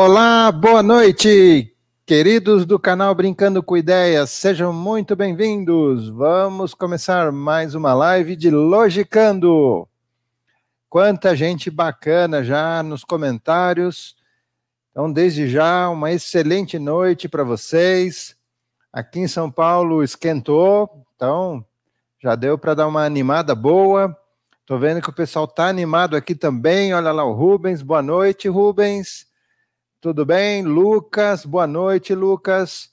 Olá, boa noite, queridos do canal Brincando com Ideias, sejam muito bem-vindos. Vamos começar mais uma live de Logicando. Quanta gente bacana já nos comentários. Então, desde já, uma excelente noite para vocês. Aqui em São Paulo esquentou, então já deu para dar uma animada boa. Estou vendo que o pessoal está animado aqui também. Olha lá o Rubens. Boa noite, Rubens. Tudo bem? Lucas, boa noite, Lucas.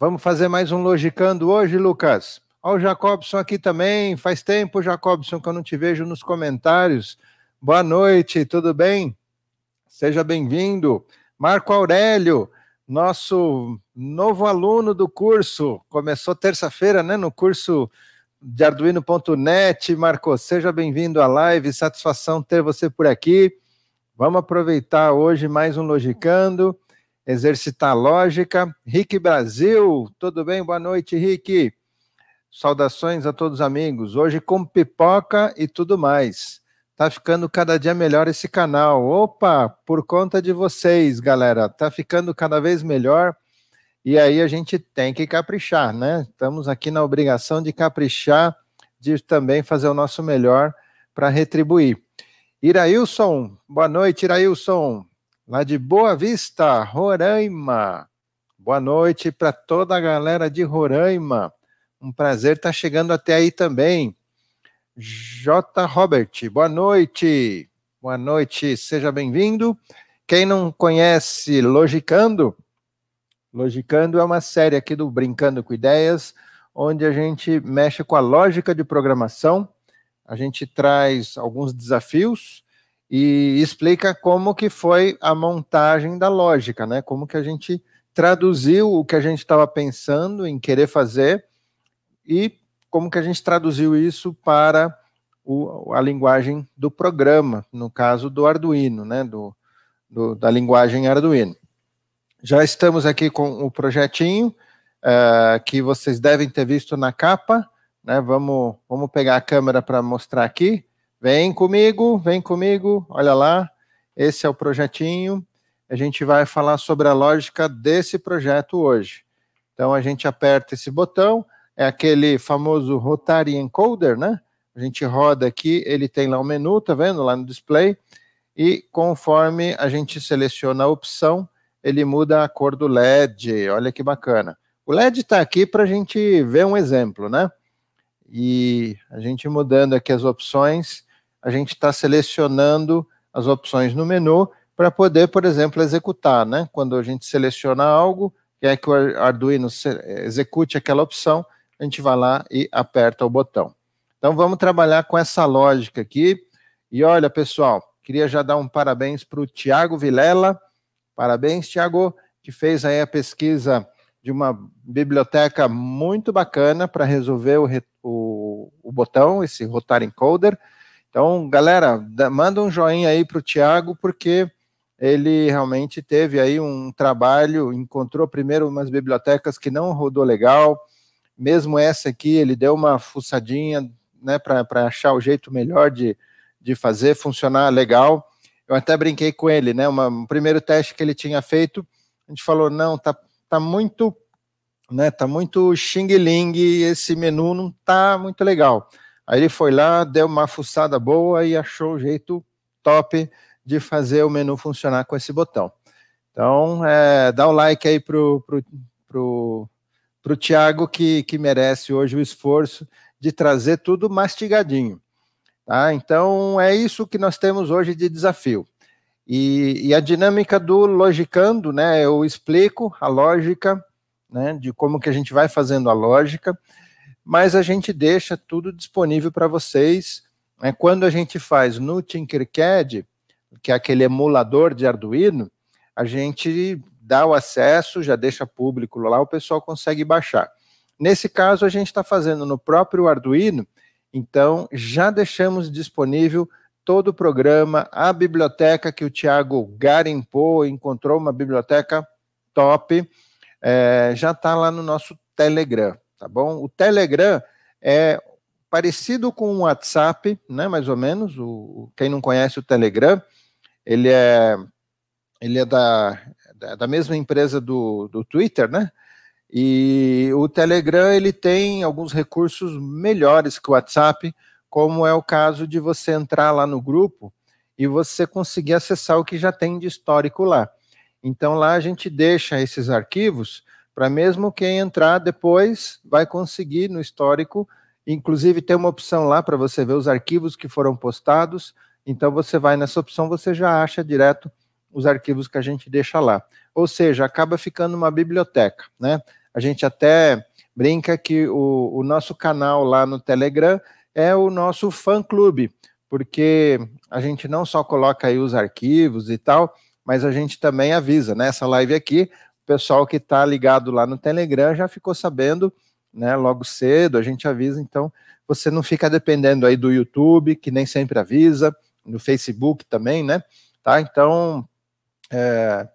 Vamos fazer mais um Logicando hoje, Lucas? Olha o Jacobson aqui também. Faz tempo, Jacobson, que eu não te vejo nos comentários. Boa noite, tudo bem? Seja bem-vindo. Marco Aurélio, nosso novo aluno do curso. Começou terça-feira, né? No curso de Arduino.net. Marco, seja bem-vindo à live. Satisfação ter você por aqui. Vamos aproveitar hoje mais um Logicando, exercitar lógica. Rick Brasil, tudo bem? Boa noite, Rick. Saudações a todos amigos. Hoje com pipoca e tudo mais. Tá ficando cada dia melhor esse canal. Opa, por conta de vocês, galera. Tá ficando cada vez melhor. E aí a gente tem que caprichar, né? Estamos aqui na obrigação de caprichar, de também fazer o nosso melhor para retribuir. Irailson, boa noite, Irailson, lá de Boa Vista, Roraima. Boa noite para toda a galera de Roraima. Um prazer estar tá chegando até aí também. J. Robert, boa noite. Boa noite, seja bem-vindo. Quem não conhece Logicando, Logicando é uma série aqui do Brincando com Ideias, onde a gente mexe com a lógica de programação a gente traz alguns desafios e explica como que foi a montagem da lógica, né? Como que a gente traduziu o que a gente estava pensando em querer fazer e como que a gente traduziu isso para o, a linguagem do programa, no caso do Arduino, né? Do, do, da linguagem Arduino. Já estamos aqui com o projetinho uh, que vocês devem ter visto na capa né? Vamos, vamos pegar a câmera para mostrar aqui. Vem comigo, vem comigo, olha lá. Esse é o projetinho. A gente vai falar sobre a lógica desse projeto hoje. Então a gente aperta esse botão, é aquele famoso Rotary Encoder, né? A gente roda aqui, ele tem lá o um menu, tá vendo? Lá no display. E conforme a gente seleciona a opção, ele muda a cor do LED. Olha que bacana. O LED está aqui para a gente ver um exemplo, né? E a gente mudando aqui as opções, a gente está selecionando as opções no menu para poder, por exemplo, executar, né? Quando a gente seleciona algo, quer que o Arduino execute aquela opção, a gente vai lá e aperta o botão. Então vamos trabalhar com essa lógica aqui. E olha, pessoal, queria já dar um parabéns para o Tiago Vilela. Parabéns, Tiago, que fez aí a pesquisa de uma biblioteca muito bacana para resolver o retorno o, o botão, esse rotar encoder. Então, galera, da, manda um joinha aí para o Tiago, porque ele realmente teve aí um trabalho, encontrou primeiro umas bibliotecas que não rodou legal, mesmo essa aqui, ele deu uma fuçadinha né, para achar o jeito melhor de, de fazer funcionar legal. Eu até brinquei com ele, né? Uma, um primeiro teste que ele tinha feito, a gente falou: não, tá, tá muito né? Tá muito xing-ling, esse menu não tá muito legal. Aí ele foi lá, deu uma fuçada boa e achou o jeito top de fazer o menu funcionar com esse botão. Então, é, dá o um like aí pro, pro, pro, pro Tiago, que, que merece hoje o esforço de trazer tudo mastigadinho. Tá? Então, é isso que nós temos hoje de desafio. E, e, a dinâmica do logicando, né? Eu explico a lógica né, de como que a gente vai fazendo a lógica, mas a gente deixa tudo disponível para vocês. Né, quando a gente faz no Tinkercad, que é aquele emulador de Arduino, a gente dá o acesso, já deixa público lá, o pessoal consegue baixar. Nesse caso, a gente está fazendo no próprio Arduino, então já deixamos disponível todo o programa, a biblioteca que o Tiago garimpou, encontrou uma biblioteca top é, já está lá no nosso Telegram, tá bom? O Telegram é parecido com o WhatsApp, né, mais ou menos, o, quem não conhece o Telegram, ele é, ele é da, da mesma empresa do, do Twitter, né, e o Telegram ele tem alguns recursos melhores que o WhatsApp, como é o caso de você entrar lá no grupo e você conseguir acessar o que já tem de histórico lá. Então lá a gente deixa esses arquivos para mesmo quem entrar depois vai conseguir no histórico, inclusive tem uma opção lá para você ver os arquivos que foram postados. Então você vai nessa opção, você já acha direto os arquivos que a gente deixa lá. Ou seja, acaba ficando uma biblioteca, né? A gente até brinca que o, o nosso canal lá no Telegram é o nosso fã clube, porque a gente não só coloca aí os arquivos e tal, mas a gente também avisa, nessa né? Essa live aqui, o pessoal que está ligado lá no Telegram já ficou sabendo, né? Logo cedo, a gente avisa, então você não fica dependendo aí do YouTube, que nem sempre avisa, no Facebook também, né? Tá? Então, é,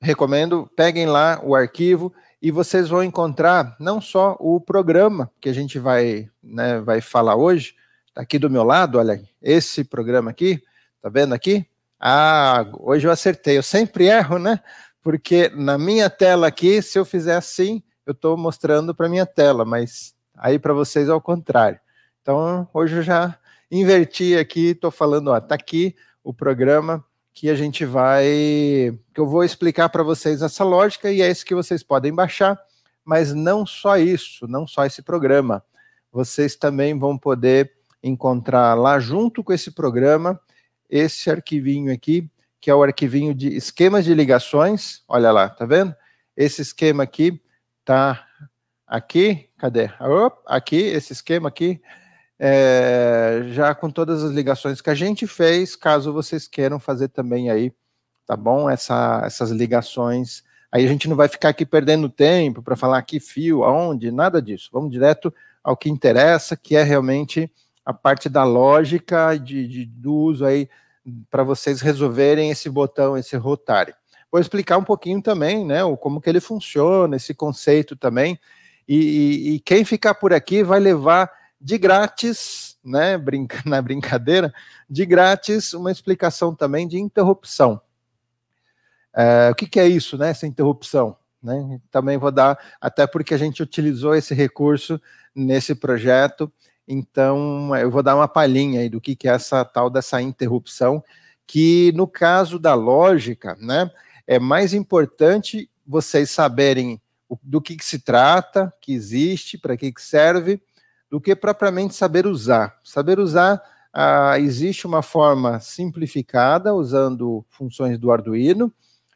recomendo, peguem lá o arquivo e vocês vão encontrar não só o programa que a gente vai, né, vai falar hoje, tá aqui do meu lado, olha, esse programa aqui, tá vendo aqui? Ah, hoje eu acertei. Eu sempre erro, né? Porque na minha tela aqui, se eu fizer assim, eu estou mostrando para minha tela, mas aí para vocês é ao contrário. Então, hoje eu já inverti aqui, estou falando, ó, tá aqui o programa que a gente vai, que eu vou explicar para vocês essa lógica e é isso que vocês podem baixar, mas não só isso, não só esse programa. Vocês também vão poder encontrar lá junto com esse programa esse arquivinho aqui, que é o arquivinho de esquemas de ligações. Olha lá, tá vendo? Esse esquema aqui tá aqui, cadê? Opa, aqui, esse esquema aqui, é, já com todas as ligações que a gente fez, caso vocês queiram fazer também aí, tá bom? Essa, essas ligações. Aí a gente não vai ficar aqui perdendo tempo para falar que fio, aonde, nada disso. Vamos direto ao que interessa, que é realmente a parte da lógica de, de do uso aí para vocês resolverem esse botão, esse rotário. Vou explicar um pouquinho também, né, como que ele funciona, esse conceito também. E, e, e quem ficar por aqui vai levar de grátis, né, brinca, na brincadeira, de grátis uma explicação também de interrupção. É, o que, que, é isso, né, essa interrupção? Né? Também vou dar, até porque a gente utilizou esse recurso nesse projeto então, eu vou dar uma palhinha aí do que, que é essa tal dessa interrupção, que no caso da lógica, né, é mais importante vocês saberem do que, que se trata, que existe, para que, que serve, do que propriamente saber usar. Saber usar, ah, existe uma forma simplificada, usando funções do Arduino,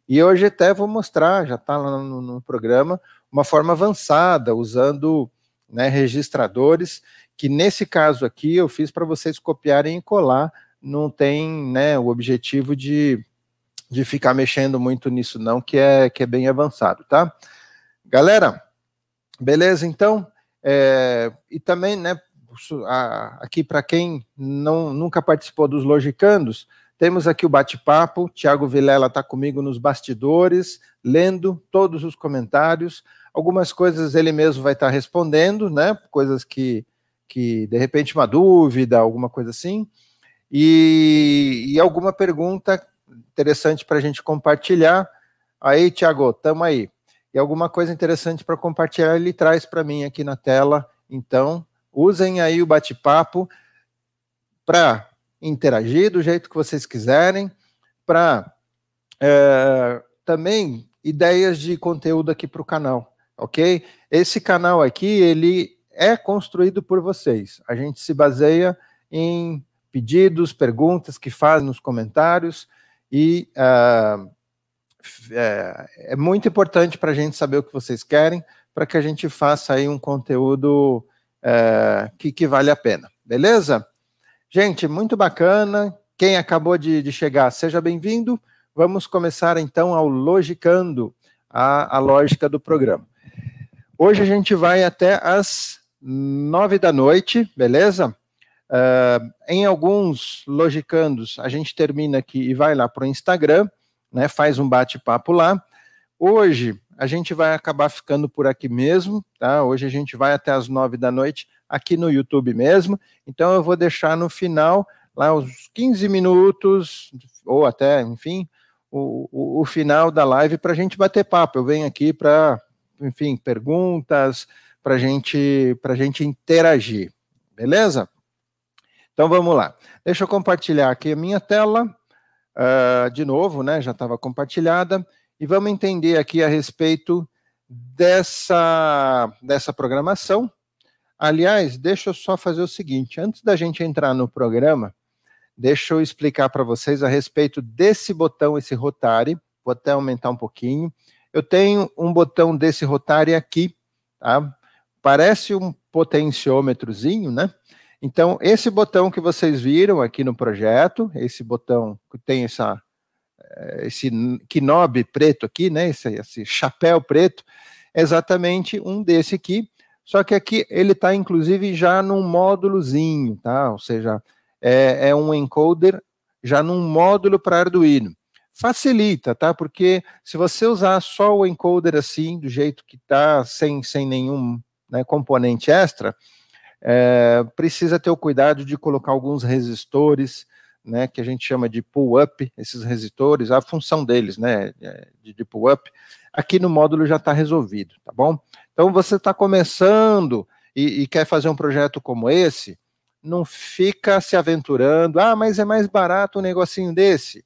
e hoje até vou mostrar, já está lá no, no programa, uma forma avançada, usando né, registradores que nesse caso aqui eu fiz para vocês copiarem e colar, não tem né, o objetivo de, de ficar mexendo muito nisso não, que é, que é bem avançado, tá? Galera, beleza então? É, e também, né, aqui para quem não, nunca participou dos Logicandos, temos aqui o bate-papo. Tiago Vilela está comigo nos bastidores, lendo todos os comentários. Algumas coisas ele mesmo vai estar tá respondendo, né? Coisas que que de repente uma dúvida, alguma coisa assim, e, e alguma pergunta interessante para a gente compartilhar. Aí, Tiago, tamo aí. E alguma coisa interessante para compartilhar, ele traz para mim aqui na tela. Então, usem aí o bate-papo para interagir do jeito que vocês quiserem, para é, também ideias de conteúdo aqui para o canal, ok? Esse canal aqui, ele é construído por vocês. A gente se baseia em pedidos, perguntas que fazem nos comentários e uh, é, é, muito importante para a gente saber o que vocês querem para que a gente faça aí um conteúdo uh, que, que, vale a pena, beleza? Gente, muito bacana. Quem acabou de, de chegar, seja bem-vindo. Vamos começar então ao Logicando, a, a lógica do programa. Hoje a gente vai até as nove da noite, beleza? Uh, em alguns Logicandos, a gente termina aqui e vai lá para o Instagram, né, faz um bate-papo lá. Hoje, a gente vai acabar ficando por aqui mesmo, tá? Hoje a gente vai até as nove da noite aqui no YouTube mesmo. Então, eu vou deixar no final, lá uns 15 minutos, ou até, enfim, o, o, o final da live para a gente bater papo. Eu venho aqui para, enfim, perguntas para gente, a gente interagir. Beleza? Então vamos lá. Deixa eu compartilhar aqui a minha tela. Uh, de novo, né? Já estava compartilhada. E vamos entender aqui a respeito dessa, dessa programação. Aliás, deixa eu só fazer o seguinte: antes da gente entrar no programa, deixa eu explicar para vocês a respeito desse botão, esse Rotary. Vou até aumentar um pouquinho. Eu tenho um botão desse Rotary aqui, tá? parece um potenciômetrozinho, né? Então, esse botão que vocês viram aqui no projeto, esse botão que tem essa, eh, esse knob preto aqui, né? Esse, esse chapéu preto, é exatamente um desse aqui. Só que aqui ele está, inclusive, já num módulozinho, tá? Ou seja, é, é um encoder já num módulo para Arduino. Facilita, tá? Porque se você usar só o encoder assim, do jeito que está, sem, sem nenhum né, componente extra, é, precisa ter o cuidado de colocar alguns resistores, né, que a gente chama de pull-up, esses resistores, a função deles, né, é, de, de pull-up, aqui no módulo já está resolvido, tá bom? Então, você está começando e, e, quer fazer um projeto como esse, não fica se aventurando, ah, mas é mais barato um negocinho desse.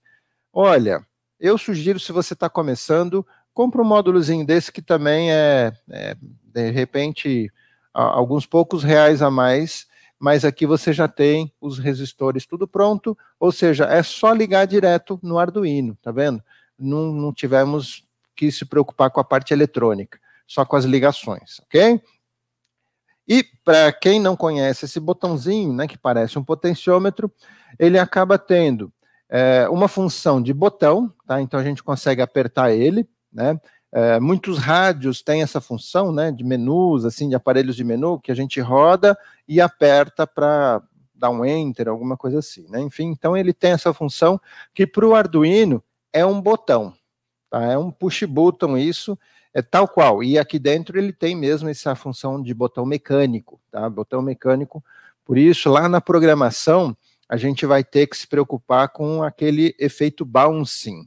Olha, eu sugiro, se você está começando, compra um módulozinho desse que também é, é de repente, alguns poucos reais a mais, mas aqui você já tem os resistores tudo pronto, ou seja, é só ligar direto no Arduino, tá vendo? Não, não tivemos que se preocupar com a parte eletrônica, só com as ligações, ok? E para quem não conhece esse botãozinho, né, que parece um potenciômetro, ele acaba tendo é, uma função de botão, tá? Então a gente consegue apertar ele né? É, muitos rádios têm essa função, né, de menus, assim, de aparelhos de menu, que a gente roda e aperta para dar um enter, alguma coisa assim, né? Enfim, então ele tem essa função que para o Arduino é um botão, tá? É um push button isso, é tal qual. E aqui dentro ele tem mesmo essa função de botão mecânico, tá? Botão mecânico. Por isso, lá na programação, a gente vai ter que se preocupar com aquele efeito bouncing,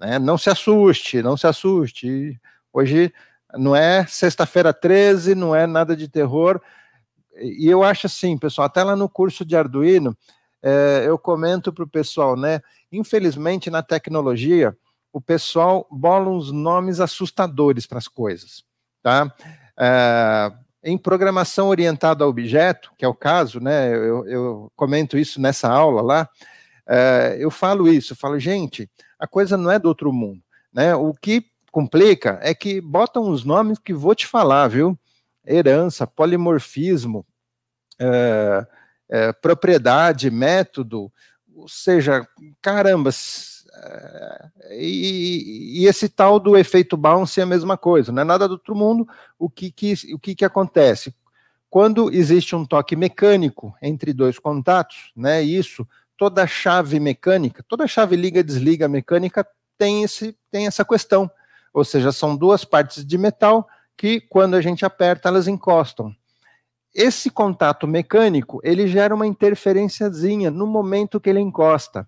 né? Não se assuste, não se assuste. Hoje não é sexta-feira 13, não é nada de terror. E eu acho assim, pessoal, até lá no curso de Arduino, é, eu comento para o pessoal, né? Infelizmente, na tecnologia, o pessoal bola uns nomes assustadores para as coisas, tá? É, em programação orientada a objeto, que é o caso, né? Eu, eu comento isso nessa aula lá. Uh, eu falo isso, eu falo, gente, a coisa não é do outro mundo, né? O que complica é que botam os nomes que vou te falar, viu? Herança, polimorfismo, uh, uh, propriedade, método, ou seja, caramba, e, e, esse tal do efeito bounce é a mesma coisa, não é nada do outro mundo. O que, que, o que, que acontece? Quando existe um toque mecânico entre dois contatos, né? Isso toda chave mecânica, toda chave liga-desliga mecânica tem, esse, tem essa questão. Ou seja, são duas partes de metal que, quando a gente aperta, elas encostam. Esse contato mecânico, ele gera uma interferenciazinha no momento que ele encosta.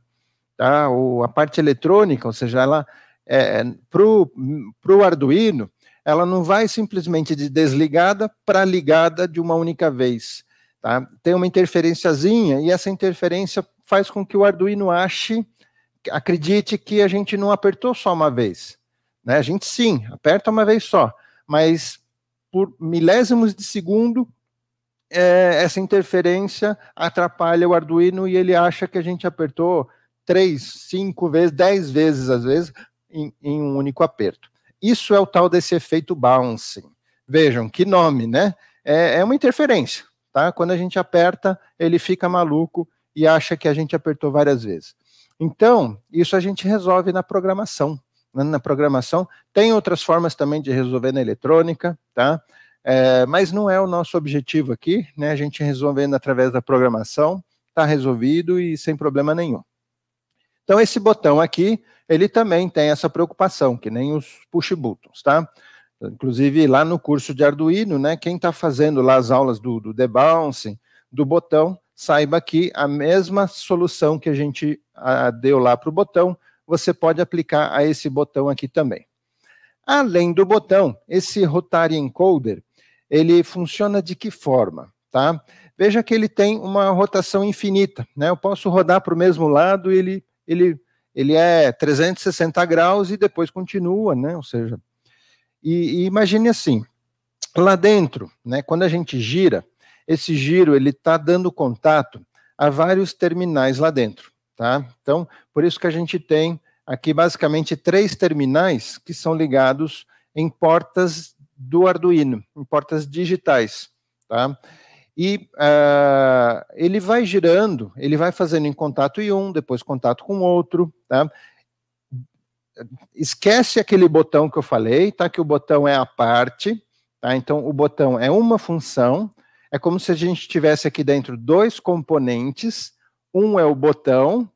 Tá? Ou a parte eletrônica, ou seja, ela é, para o Arduino, ela não vai simplesmente de desligada para ligada de uma única vez. Tá? Tem uma interferenciazinha, e essa interferência faz com que o Arduino ache, acredite que a gente não apertou só uma vez. Né? A gente sim, aperta uma vez só, mas por milésimos de segundo, é, essa interferência atrapalha o Arduino e ele acha que a gente apertou três, cinco vezes, dez vezes às vezes, em, em um único aperto. Isso é o tal desse efeito bouncing. Vejam, que nome, né? É, é uma interferência, tá? Quando a gente aperta, ele fica maluco e acha que a gente apertou várias vezes. Então, isso a gente resolve na programação. Na, né? na programação, tem outras formas também de resolver na eletrônica, tá? É, mas não é o nosso objetivo aqui, né? A gente resolvendo através da programação, está resolvido e sem problema nenhum. Então, esse botão aqui, ele também tem essa preocupação, que nem os push buttons, tá? Inclusive, lá no curso de Arduino, né, quem está fazendo lá as aulas do, do debouncing, do botão, saiba que a mesma solução que a gente deu lá para o botão, você pode aplicar a esse botão aqui também. Além do botão, esse Rotary Encoder, ele funciona de que forma? Tá? Veja que ele tem uma rotação infinita. Né? Eu posso rodar para o mesmo lado e ele, ele, ele é 360 graus e depois continua, né? ou seja, e, e imagine assim, lá dentro, né, quando a gente gira, esse giro ele está dando contato a vários terminais lá dentro, tá? Então, por isso que a gente tem aqui basicamente três terminais que são ligados em portas do Arduino, em portas digitais, tá? E uh, ele vai girando, ele vai fazendo em contato em um, depois contato com outro, tá? Esquece aquele botão que eu falei, tá? Que o botão é a parte, tá? Então, o botão é uma função, é como se a gente tivesse aqui dentro dois componentes. Um é o botão,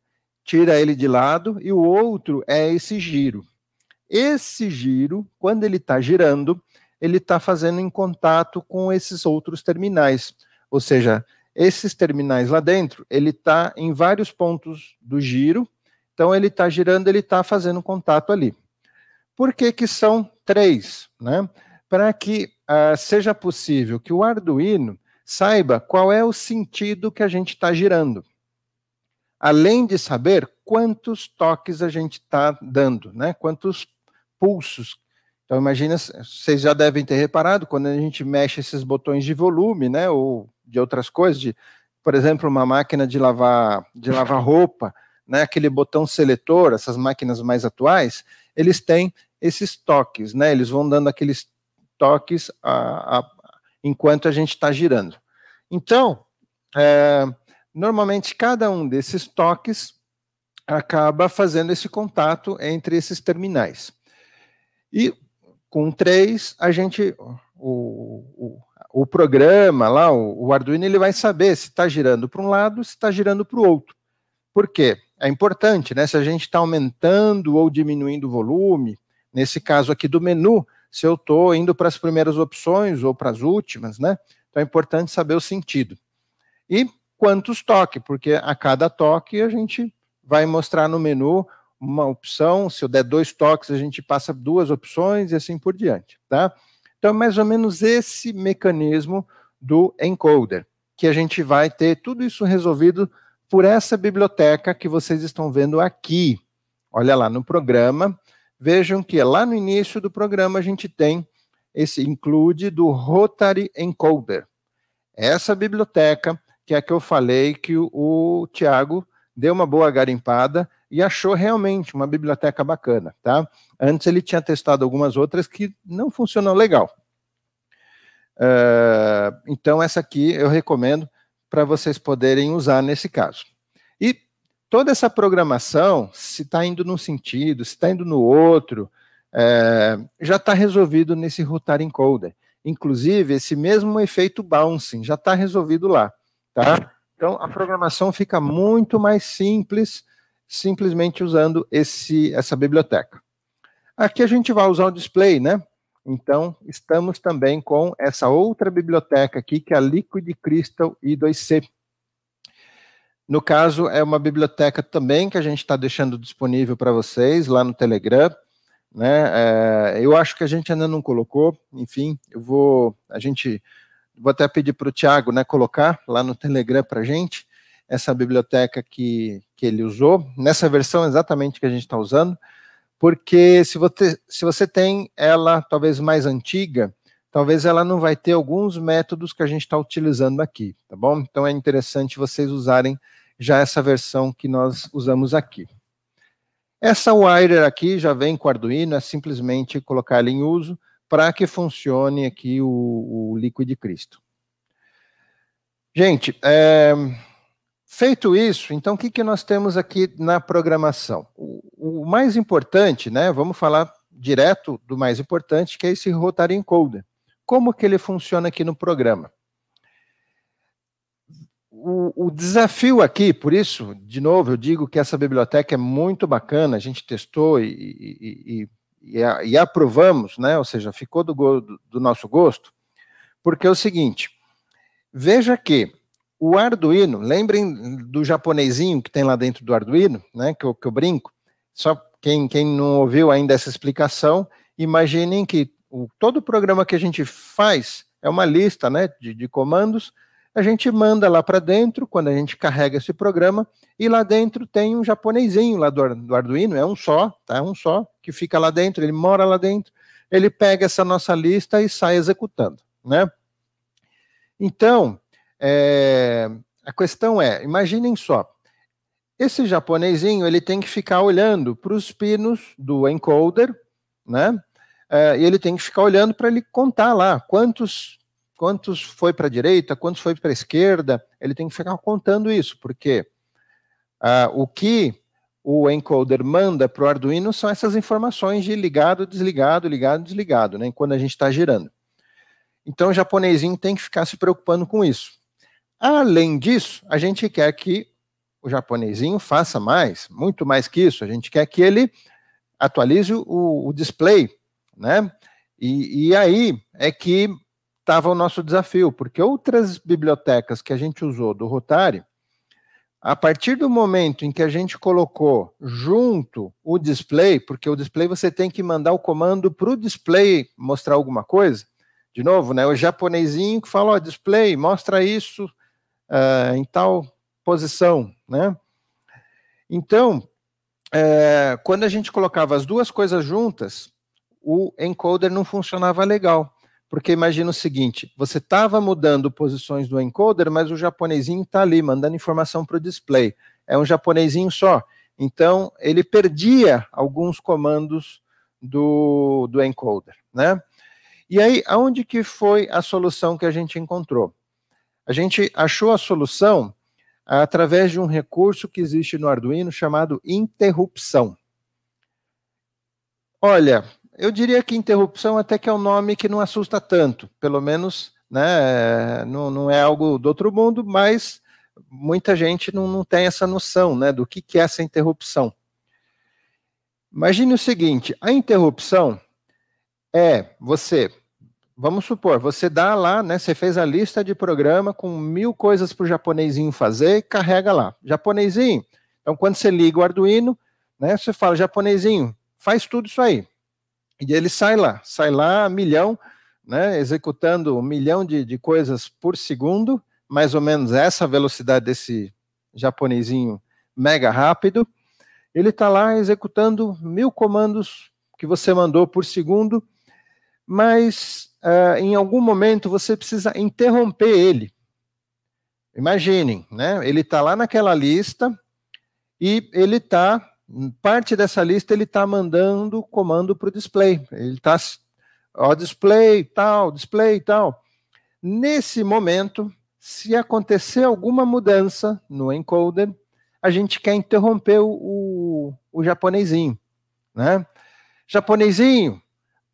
tira ele de lado, e o outro é esse giro. Esse giro, quando ele está girando, ele está fazendo em contato com esses outros terminais. Ou seja, esses terminais lá dentro, ele está em vários pontos do giro. Então, ele está girando, ele está fazendo contato ali. Por que, que são três? Né? Para que uh, seja possível que o Arduino saiba qual é o sentido que a gente está girando. Além de saber quantos toques a gente está dando, né? quantos pulsos. Então, imagina, vocês já devem ter reparado, quando a gente mexe esses botões de volume, né? ou de outras coisas, de, por exemplo, uma máquina de lavar, de lavar roupa, né? aquele botão seletor, essas máquinas mais atuais, eles têm esses toques, né? eles vão dando aqueles toques a, a enquanto a gente está girando. Então, é, normalmente cada um desses toques acaba fazendo esse contato entre esses terminais. E com três, a gente, o, o, o programa lá, o, o, Arduino, ele vai saber se está girando para um lado, se está girando para o outro. Por quê? É importante, né? Se a gente está aumentando ou diminuindo o volume, nesse caso aqui do menu, se eu estou indo para as primeiras opções ou para as últimas, né? Então é importante saber o sentido. E quantos toques, porque a cada toque a gente vai mostrar no menu uma opção, se eu der dois toques, a gente passa duas opções e assim por diante, tá? Então, é mais ou menos esse mecanismo do encoder, que a gente vai ter tudo isso resolvido por essa biblioteca que vocês estão vendo aqui. Olha lá no programa, Vejam que lá no início do programa a gente tem esse include do Rotary Encoder. É essa biblioteca que é a que eu falei que o, o Tiago deu uma boa garimpada e achou realmente uma biblioteca bacana, tá? Antes ele tinha testado algumas outras que não funcionam legal. Uh, então essa aqui eu recomendo para vocês poderem usar nesse caso toda essa programação, se está indo num sentido, se está indo no outro, é, já está resolvido nesse routar encoder. Inclusive, esse mesmo efeito bouncing já está resolvido lá. Tá? Então, a programação fica muito mais simples, simplesmente usando esse, essa biblioteca. Aqui a gente vai usar o display, né? Então, estamos também com essa outra biblioteca aqui, que é a Liquid Crystal I2C. No caso, é uma biblioteca também que a gente está deixando disponível para vocês lá no Telegram. Né? É, eu acho que a gente ainda não colocou, enfim, eu vou. A gente vou até pedir para o Tiago né, colocar lá no Telegram para a gente essa biblioteca que, que ele usou, nessa versão exatamente que a gente está usando, porque se você, se você tem ela talvez mais antiga, talvez ela não vai ter alguns métodos que a gente está utilizando aqui, tá bom? Então é interessante vocês usarem já essa versão que nós usamos aqui. Essa wire aqui já vem com Arduino, é simplesmente colocar ela em uso para que funcione aqui o, o Liquid Cristo. Gente, é, feito isso, então o que, que nós temos aqui na programação? O, o, mais importante, né? Vamos falar direto do mais importante, que é esse Rotary Encoder como que ele funciona aqui no programa. O, o, desafio aqui, por isso, de novo, eu digo que essa biblioteca é muito bacana, a gente testou e, e, e, e, e aprovamos, né? ou seja, ficou do, do, do nosso gosto, porque é o seguinte, veja que o Arduino, lembrem do japonesinho que tem lá dentro do Arduino, né, que eu, que eu brinco, só quem, quem não ouviu ainda essa explicação, imaginem que o, todo o programa que a gente faz é uma lista né, de, de comandos, a gente manda lá para dentro, quando a gente carrega esse programa, e lá dentro tem um japonesinho lá do, do Arduino, é um só, tá? É um só, que fica lá dentro, ele mora lá dentro, ele pega essa nossa lista e sai executando, né? Então, é, a questão é, imaginem só, esse japonesinho, ele tem que ficar olhando para os pinos do encoder, né? uh, e ele tem que ficar olhando para ele contar lá quantos quantos foi para a direita, quantos foi para a esquerda, ele tem que ficar contando isso, porque uh, o que o encoder manda para o Arduino são essas informações de ligado, desligado, ligado, desligado, né, quando a gente está girando. Então o japonesinho tem que ficar se preocupando com isso. Além disso, a gente quer que o japonesinho faça mais, muito mais que isso. A gente quer que ele atualize o, o display né? E, e aí é que estava o nosso desafio, porque outras bibliotecas que a gente usou do Rotary, a partir do momento em que a gente colocou junto o display, porque o display você tem que mandar o comando para o display mostrar alguma coisa, de novo, né, o japonesinho que fala, ó, display, mostra isso uh, em tal posição, né? Então, é, quando a gente colocava as duas coisas juntas, o encoder não funcionava legal. Porque imagina o seguinte: você estava mudando posições do encoder, mas o japonesinho está ali mandando informação para o display. É um japonesinho só. Então, ele perdia alguns comandos do, do encoder. Né? E aí, aonde que foi a solução que a gente encontrou? A gente achou a solução através de um recurso que existe no Arduino chamado interrupção. Olha, eu diria que interrupção até que é um nome que não assusta tanto, pelo menos né, não, não é algo do outro mundo, mas muita gente não, não tem essa noção né, do que, que é essa interrupção. Imagine o seguinte: a interrupção é você, vamos supor, você dá lá, né, você fez a lista de programa com mil coisas para o japonesinho fazer e carrega lá. Japonesinho, então quando você liga o Arduino, né, você fala, japonesinho, faz tudo isso aí. E ele sai lá, sai lá milhão, né, executando um milhão de, de coisas por segundo, mais ou menos essa velocidade desse japonesinho mega rápido. Ele está lá executando mil comandos que você mandou por segundo, mas uh, em algum momento você precisa interromper ele. Imaginem, né? Ele está lá naquela lista e ele está Parte dessa lista ele está mandando comando para o display. Ele está, ó, display, tal, display, tal. Nesse momento, se acontecer alguma mudança no encoder, a gente quer interromper o, o, o japonesinho, né? Japonesinho,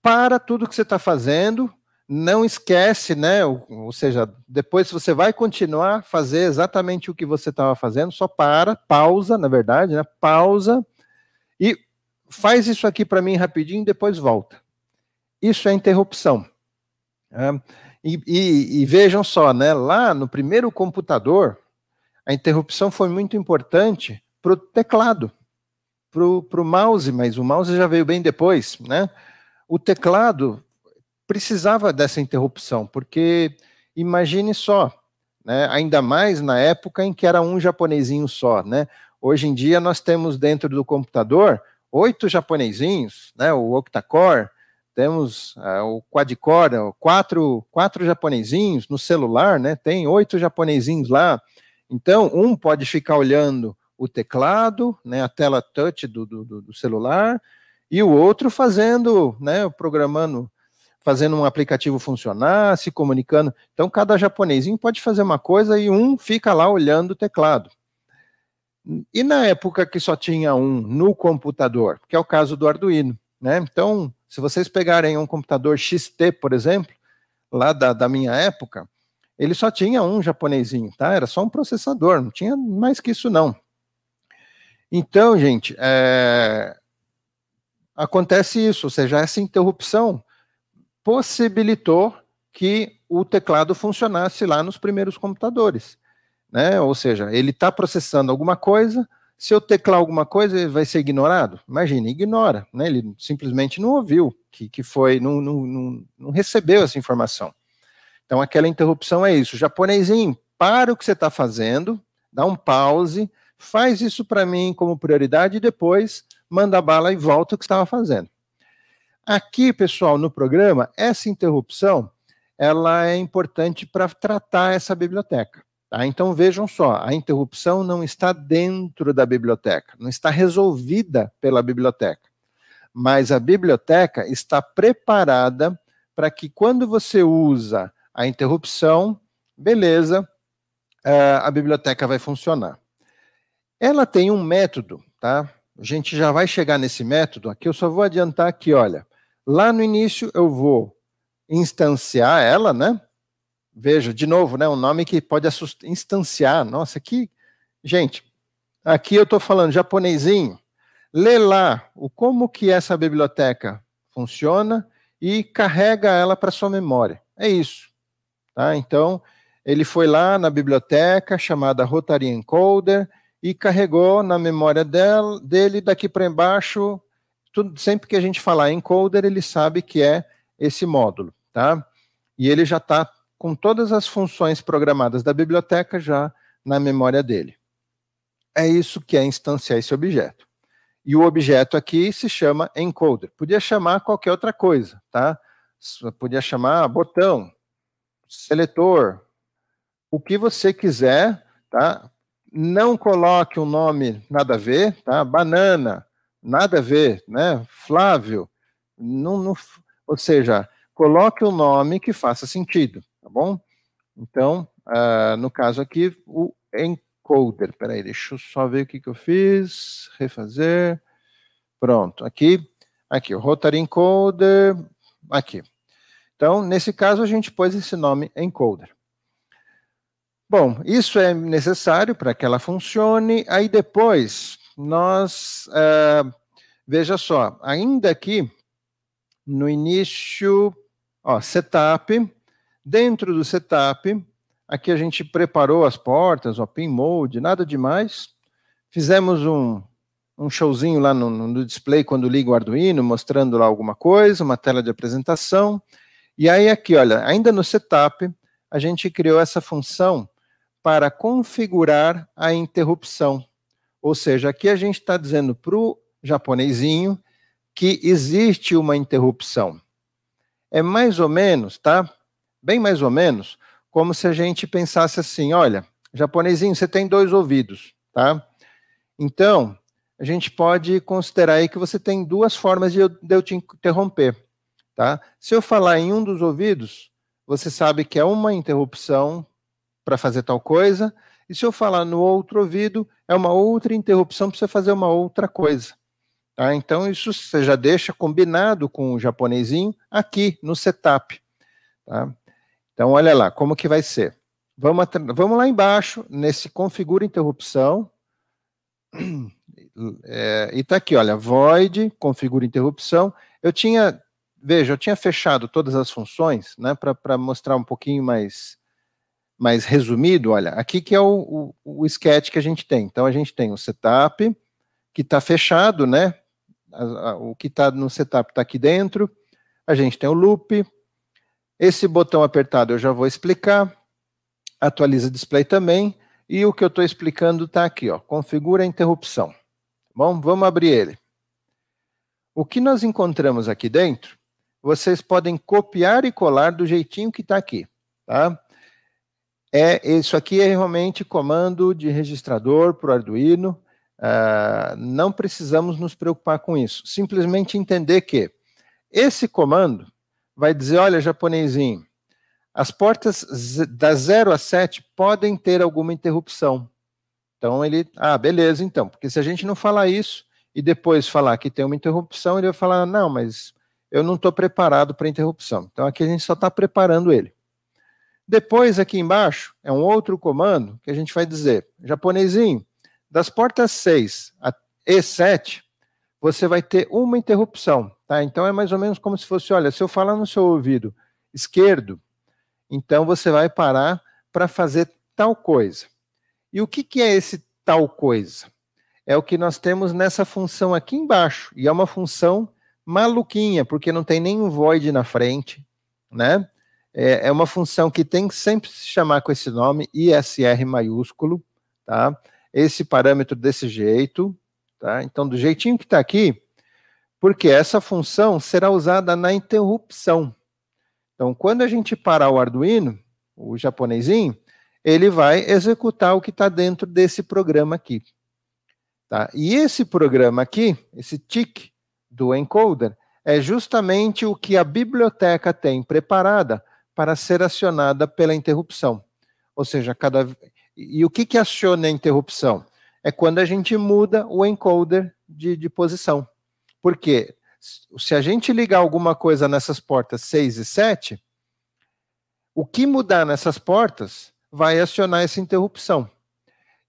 para tudo que você está fazendo, não esquece, né? Ou, ou, seja, depois você vai continuar a fazer exatamente o que você estava fazendo, só para, pausa, na verdade, né? Pausa e faz isso aqui para mim rapidinho, depois volta. Isso é interrupção. É, e, e, e vejam só, né? Lá no primeiro computador, a interrupção foi muito importante para o teclado, para o mouse, mas o mouse já veio bem depois, né? O teclado precisava dessa interrupção, porque imagine só, né, ainda mais na época em que era um japonesinho só, né? Hoje em dia nós temos dentro do computador oito japonesinhos, né, o octa-core, temos uh, o quad-core, quatro, quatro japonesinhos no celular, né, tem oito japonesinhos lá, então um pode ficar olhando o teclado, né, a tela touch do, do, do celular, e o outro fazendo, né, programando fazendo um aplicativo funcionar, se comunicando. Então, cada japonesinho pode fazer uma coisa e um fica lá olhando o teclado. E na época que só tinha um no computador, que é o caso do Arduino, né? Então, se vocês pegarem um computador XT, por exemplo, lá da, da minha época, ele só tinha um japonesinho, tá? Era só um processador, não tinha mais que isso não. Então, gente, é... acontece isso, ou seja, essa interrupção possibilitou que o teclado funcionasse lá nos primeiros computadores. Né? Ou seja, ele está processando alguma coisa, se eu teclar alguma coisa, ele vai ser ignorado? Imagina, ignora. Né? Ele simplesmente não ouviu, que, que foi, não, não, não, não recebeu essa informação. Então, aquela interrupção é isso. Japonesinho, para o que você está fazendo, dá um pause, faz isso para mim como prioridade e depois manda bala e volta o que estava fazendo. Aqui, pessoal, no programa, essa interrupção ela é importante para tratar essa biblioteca. Tá? Então vejam só, a interrupção não está dentro da biblioteca, não está resolvida pela biblioteca, mas a biblioteca está preparada para que quando você usa a interrupção, beleza, eh, a biblioteca vai funcionar. Ela tem um método, tá? A gente já vai chegar nesse método aqui, eu só vou adiantar aqui, olha. Lá no início eu vou instanciar ela, né? Veja, de novo, né? Um nome que pode assustar, instanciar. Nossa, que... Gente, aqui eu estou falando japonesinho. Lê lá o como que essa biblioteca funciona e carrega ela para sua memória. É isso. Tá? Então, ele foi lá na biblioteca chamada Rotary Encoder e carregou na memória dela, dele daqui para embaixo tudo, sempre que a gente falar encoder, ele sabe que é esse módulo, tá? E ele já está com todas as funções programadas da biblioteca já na memória dele. É isso que é instanciar esse objeto. E o objeto aqui se chama encoder. Podia chamar qualquer outra coisa, tá? Podia chamar botão, seletor, o que você quiser, tá? Não coloque um nome nada a ver, tá? Banana, nada a ver, né? Flávio, não, não, ou seja, coloque o um nome que faça sentido, tá bom? Então, uh, no caso aqui, o encoder, peraí, deixa eu só ver o que, que eu fiz, refazer, pronto, aqui, aqui, o rotary encoder, aqui. Então, nesse caso, a gente pôs esse nome encoder. Bom, isso é necessário para que ela funcione, aí depois nós, uh, veja só, ainda aqui no início, ó, setup, dentro do setup, aqui a gente preparou as portas, o pin mode, nada demais. Fizemos um, um showzinho lá no, no display quando liga o Arduino, mostrando lá alguma coisa, uma tela de apresentação. E aí aqui, olha, ainda no setup, a gente criou essa função para configurar a interrupção. Ou seja, aqui a gente está dizendo para o japonesinho que existe uma interrupção. É mais ou menos, tá? Bem mais ou menos, como se a gente pensasse assim: olha, japonesinho, você tem dois ouvidos, tá? Então, a gente pode considerar aí que você tem duas formas de eu, de eu te interromper, tá? Se eu falar em um dos ouvidos, você sabe que é uma interrupção para fazer tal coisa. E se eu falar no outro ouvido, é uma outra interrupção para você fazer uma outra coisa. Tá? Então, isso você já deixa combinado com o japonesinho aqui no setup. Tá? Então, olha lá, como que vai ser. Vamos, vamos lá embaixo, nesse configura interrupção. É, e está aqui, olha, void, configura interrupção. Eu tinha, veja, eu tinha fechado todas as funções, né, para mostrar um pouquinho mais mais resumido, olha, aqui que é o, o, o sketch que a gente tem. Então, a gente tem o setup, que está fechado, né? O que está no setup está aqui dentro. A gente tem o loop. Esse botão apertado eu já vou explicar. Atualiza display também. E o que eu estou explicando está aqui, ó. Configura a interrupção. Bom, vamos abrir ele. O que nós encontramos aqui dentro, vocês podem copiar e colar do jeitinho que está aqui, tá? É, isso aqui é realmente comando de registrador para o Arduino. Uh, não precisamos nos preocupar com isso. Simplesmente entender que esse comando vai dizer, olha, japonesinho, as portas da 0 a 7 podem ter alguma interrupção. Então ele, ah, beleza então, porque se a gente não falar isso e depois falar que tem uma interrupção, ele vai falar, não, mas eu não estou preparado para interrupção. Então aqui a gente só está preparando ele. Depois, aqui embaixo, é um outro comando que a gente vai dizer, japonesinho, das portas 6 a E7, você vai ter uma interrupção, tá? Então é mais ou menos como se fosse, olha, se eu falar no seu ouvido esquerdo, então você vai parar para fazer tal coisa. E o que, que é esse tal coisa? É o que nós temos nessa função aqui embaixo, e é uma função maluquinha, porque não tem nenhum void na frente, né? é, é uma função que tem que sempre se chamar com esse nome, ISR maiúsculo, tá? Esse parâmetro desse jeito, tá? Então, do jeitinho que está aqui, porque essa função será usada na interrupção. Então, quando a gente parar o Arduino, o japonesinho, ele vai executar o que está dentro desse programa aqui. Tá? E esse programa aqui, esse tick do encoder, é justamente o que a biblioteca tem preparada para ser acionada pela interrupção. Ou seja, cada. E o que, que aciona a interrupção? É quando a gente muda o encoder de, de posição. porque Se a gente ligar alguma coisa nessas portas 6 e 7, o que mudar nessas portas vai acionar essa interrupção.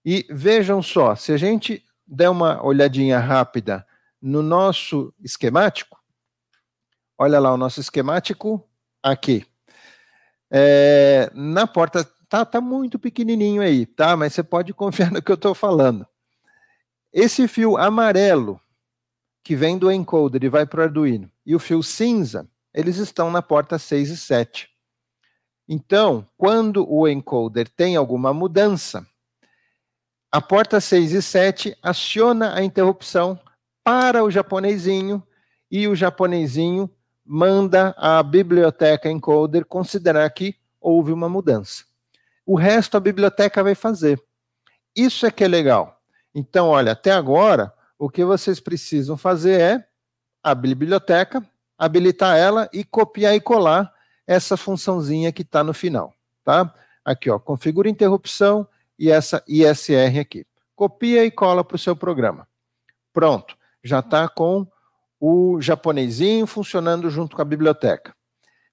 E vejam só, se a gente der uma olhadinha rápida no nosso esquemático, olha lá o nosso esquemático aqui. É, na porta tá, tá muito pequenininho aí, tá? Mas você pode confiar no que eu estou falando. Esse fio amarelo que vem do encoder e vai para o Arduino e o fio cinza, eles estão na porta 6 e 7. Então, quando o encoder tem alguma mudança, a porta 6 e 7 aciona a interrupção para o japonesinho e o japonesinho manda a biblioteca encoder considerar que houve uma mudança. O resto a biblioteca vai fazer. Isso é que é legal. Então, olha, até agora, o que vocês precisam fazer é a biblioteca, habilitar ela e copiar e colar essa funçãozinha que está no final, tá? Aqui, ó, configura interrupção e essa ISR aqui. Copia e cola para o seu programa. Pronto, já está com o japonesinho funcionando junto com a biblioteca.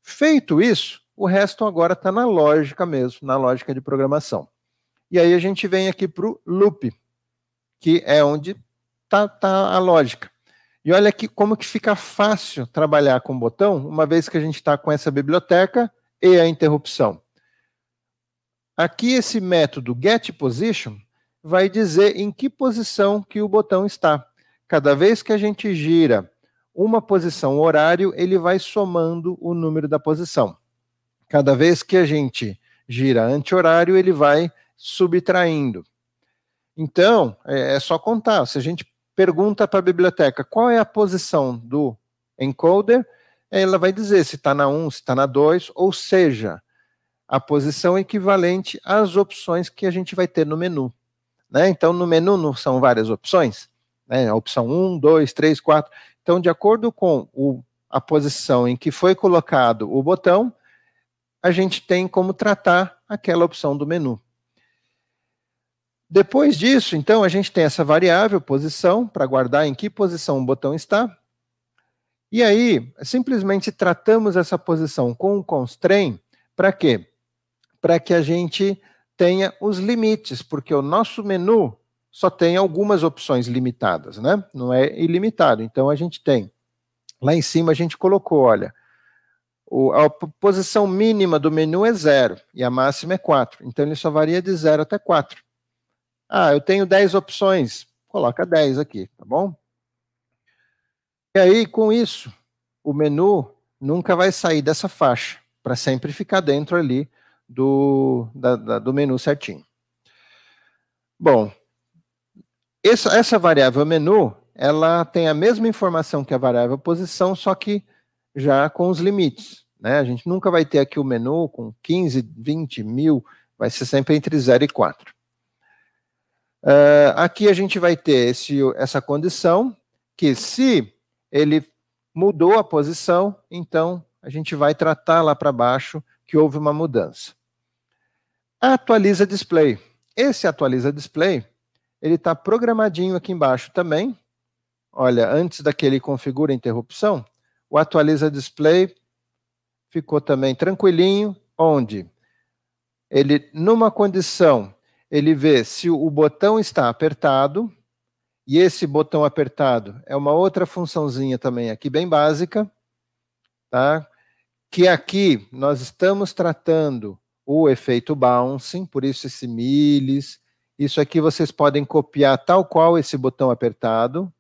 Feito isso, o resto agora está na lógica mesmo, na lógica de programação. E aí a gente vem aqui para o loop, que é onde está tá a lógica. E olha aqui como que fica fácil trabalhar com botão, uma vez que a gente está com essa biblioteca e a interrupção. Aqui esse método getPosition vai dizer em que posição que o botão está. Cada vez que a gente gira uma posição horário, ele vai somando o número da posição. Cada vez que a gente gira anti-horário, ele vai subtraindo. Então, é, é só contar. Se a gente pergunta para a biblioteca qual é a posição do encoder, ela vai dizer se está na 1, se está na 2, ou seja, a posição equivalente às opções que a gente vai ter no menu. Né? Então, no menu não são várias opções, né? opção 1, 2, 3, 4. Então, de acordo com o, a posição em que foi colocado o botão, a gente tem como tratar aquela opção do menu. Depois disso, então, a gente tem essa variável posição para guardar em que posição o botão está. E aí, simplesmente tratamos essa posição com um constraint para quê? Para que a gente tenha os limites, porque o nosso menu só tem algumas opções limitadas, né? Não é ilimitado. Então a gente tem. Lá em cima a gente colocou, olha, a posição mínima do menu é zero e a máxima é quatro. Então ele só varia de zero até quatro. Ah, eu tenho dez opções. Coloca dez aqui, tá bom? E aí, com isso, o menu nunca vai sair dessa faixa, para sempre ficar dentro ali do, da, da, do menu certinho. Bom, essa, essa variável menu, ela tem a mesma informação que a variável posição, só que já com os limites. Né? A gente nunca vai ter aqui o menu com 15, 20 mil, vai ser sempre entre 0 e 4. Uh, ah, aqui a gente vai ter esse, essa condição que se ele mudou a posição, então a gente vai tratar lá para baixo que houve uma mudança. Atualiza display. Esse atualiza display ele está programadinho aqui embaixo também. Olha, antes daquele configura interrupção, o atualiza display ficou também tranquilinho, onde ele, numa condição, ele vê se o botão está apertado, e esse botão apertado é uma outra funçãozinha também aqui, bem básica, tá? que aqui nós estamos tratando o efeito bouncing, por isso esse milis, isso aqui vocês podem copiar tal qual esse botão apertado.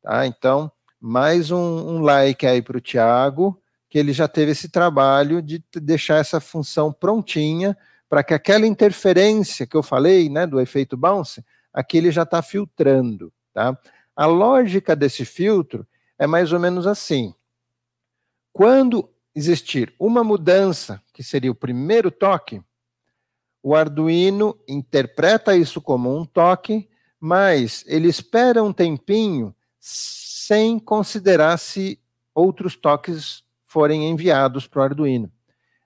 Tá? Então, mais um, um like aí para o Tiago, que ele já teve esse trabalho de deixar essa função prontinha para que aquela interferência que eu falei, né, do efeito bounce, aqui ele já está filtrando. Tá? A lógica desse filtro é mais ou menos assim. Quando existir uma mudança, que seria o primeiro toque, o Arduino interpreta isso como um toque, mas ele espera um tempinho sem considerar se outros toques forem enviados para o Arduino.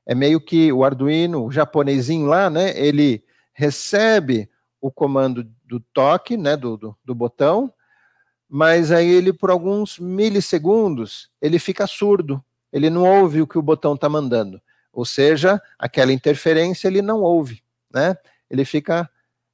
É meio que o Arduino, o japonesinho lá, né, ele recebe o comando do toque, né, do, do, do botão, mas aí ele, por alguns milissegundos, ele fica surdo, ele não ouve o que o botão está mandando. Ou seja, aquela interferência ele não ouve né? Ele fica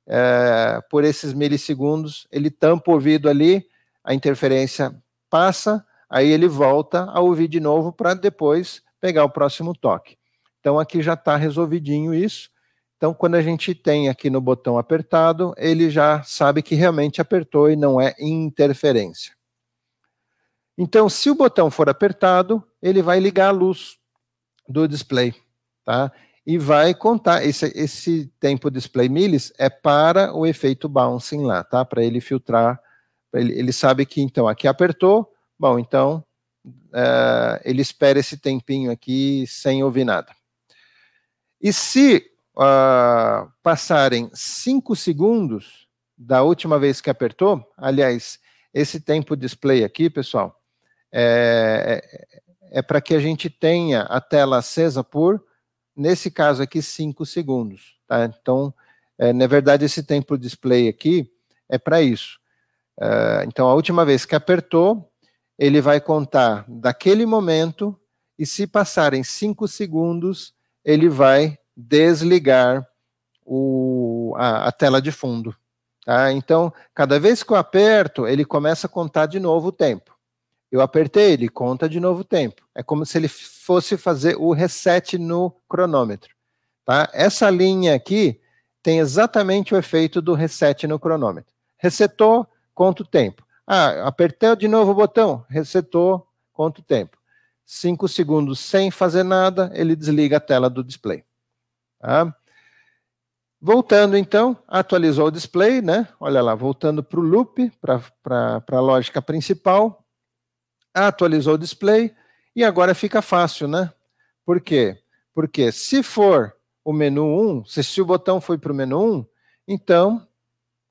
é, por esses milissegundos, ele tampa o ouvido ali, a interferência passa, aí ele volta a ouvir de novo para depois pegar o próximo toque. Então aqui já está resolvidinho isso. Então quando a gente tem aqui no botão apertado, ele já sabe que realmente apertou e não é interferência. Então se o botão for apertado, ele vai ligar a luz do display, tá? e vai contar. Esse, esse tempo display milis é para o efeito bouncing lá, tá? Para ele filtrar, ele, ele, sabe que então aqui apertou, bom, então é, ele espera esse tempinho aqui sem ouvir nada. E se uh, passarem 5 segundos da última vez que apertou, aliás, esse tempo display aqui, pessoal, é, é, é para que a gente tenha a tela acesa por nesse caso aqui, 5 segundos. Tá? Então, é, na verdade, esse tempo display aqui é para isso. Uh, então, a última vez que apertou, ele vai contar daquele momento, e se passarem 5 segundos, ele vai desligar o, a, a, tela de fundo. Tá? Então, cada vez que eu aperto, ele começa a contar de novo o tempo. Eu apertei, ele conta de novo o tempo. É como se ele fosse fazer o reset no cronômetro. Tá? Essa linha aqui tem exatamente o efeito do reset no cronômetro. Resetou, conta o tempo. Ah, apertei de novo o botão, resetou, conta o tempo. Cinco segundos sem fazer nada, ele desliga a tela do display. Tá? Voltando então, atualizou o display, né? Olha lá, voltando para o loop, para a lógica principal, atualizou o display e agora fica fácil, né? Por quê? Porque se for o menu 1, se, se o botão foi para o menu 1, então o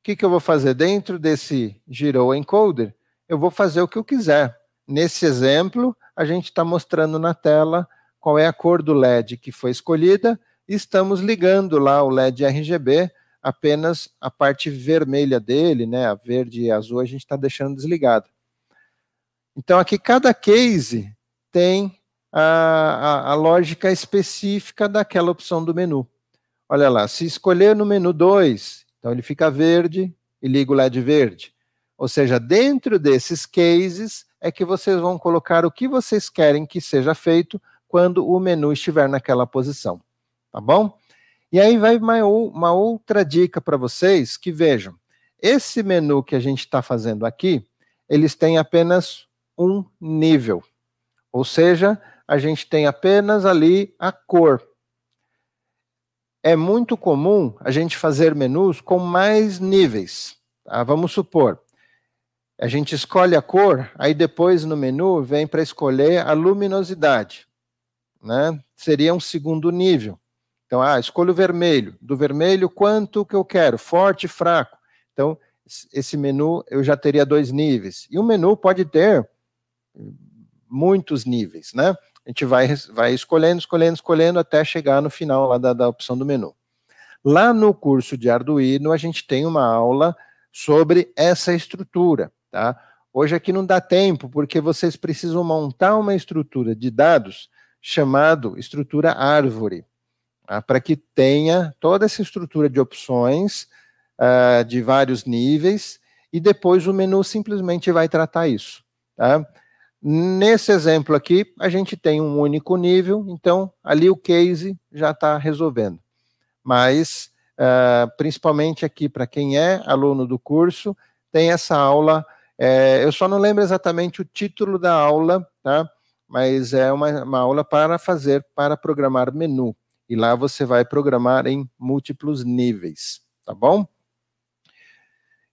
que, que eu vou fazer dentro desse Giro Encoder? Eu vou fazer o que eu quiser. Nesse exemplo, a gente está mostrando na tela qual é a cor do LED que foi escolhida e estamos ligando lá o LED RGB, apenas a parte vermelha dele, né, a verde e azul, a gente está deixando desligado. Então, aqui cada case tem a, a, a lógica específica daquela opção do menu. Olha lá, se escolher no menu 2, então ele fica verde e liga o LED verde. Ou seja, dentro desses cases é que vocês vão colocar o que vocês querem que seja feito quando o menu estiver naquela posição, tá bom? E aí vai uma, outra dica para vocês que vejam, esse menu que a gente está fazendo aqui, eles têm apenas um nível. Ou seja, a gente tem apenas ali a cor. É muito comum a gente fazer menus com mais níveis. Tá? Vamos supor, a gente escolhe a cor, aí depois no menu vem para escolher a luminosidade. Né? Seria um segundo nível. Então, ah, escolho o vermelho. Do vermelho, quanto que eu quero? Forte, fraco. Então, esse menu eu já teria dois níveis. E o menu pode ter muitos níveis, né? A gente vai, vai escolhendo, escolhendo, escolhendo até chegar no final lá da, da opção do menu. Lá no curso de Arduino, a gente tem uma aula sobre essa estrutura, tá? Hoje aqui não dá tempo, porque vocês precisam montar uma estrutura de dados chamado estrutura árvore, tá? para que tenha toda essa estrutura de opções uh, de vários níveis, e depois o menu simplesmente vai tratar isso. Tá? Nesse exemplo aqui, a gente tem um único nível, então ali o case já está resolvendo. Mas, uh, principalmente aqui para quem é aluno do curso, tem essa aula. É, eu só não lembro exatamente o título da aula, tá? mas é uma, uma aula para fazer, para programar menu. E lá você vai programar em múltiplos níveis, tá bom?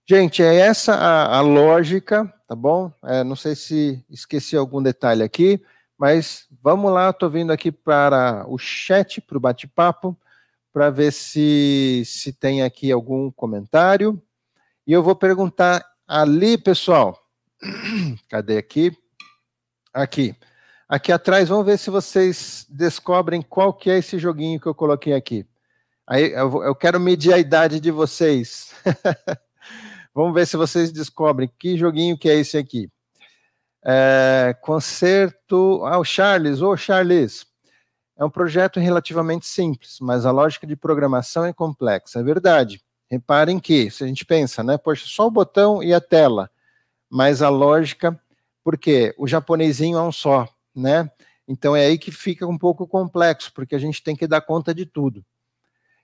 Gente, é essa a, a lógica tá bom? É, não sei se esqueci algum detalhe aqui, mas vamos lá, estou vindo aqui para o chat, para o bate-papo, para ver se, se tem aqui algum comentário. E eu vou perguntar ali, pessoal. Cadê aqui? Aqui. Aqui atrás, vamos ver se vocês descobrem qual que é esse joguinho que eu coloquei aqui. Aí eu, eu quero medir a idade de vocês. Vamos ver se vocês descobrem que joguinho que é esse aqui. É, concerto. Ah, o Charles, ô oh, Charles. É um projeto relativamente simples, mas a lógica de programação é complexa, é verdade. Reparem que, se a gente pensa, né, poxa, só o botão e a tela, mas a lógica, porque o japonesinho é um só, né? Então é aí que fica um pouco complexo, porque a gente tem que dar conta de tudo.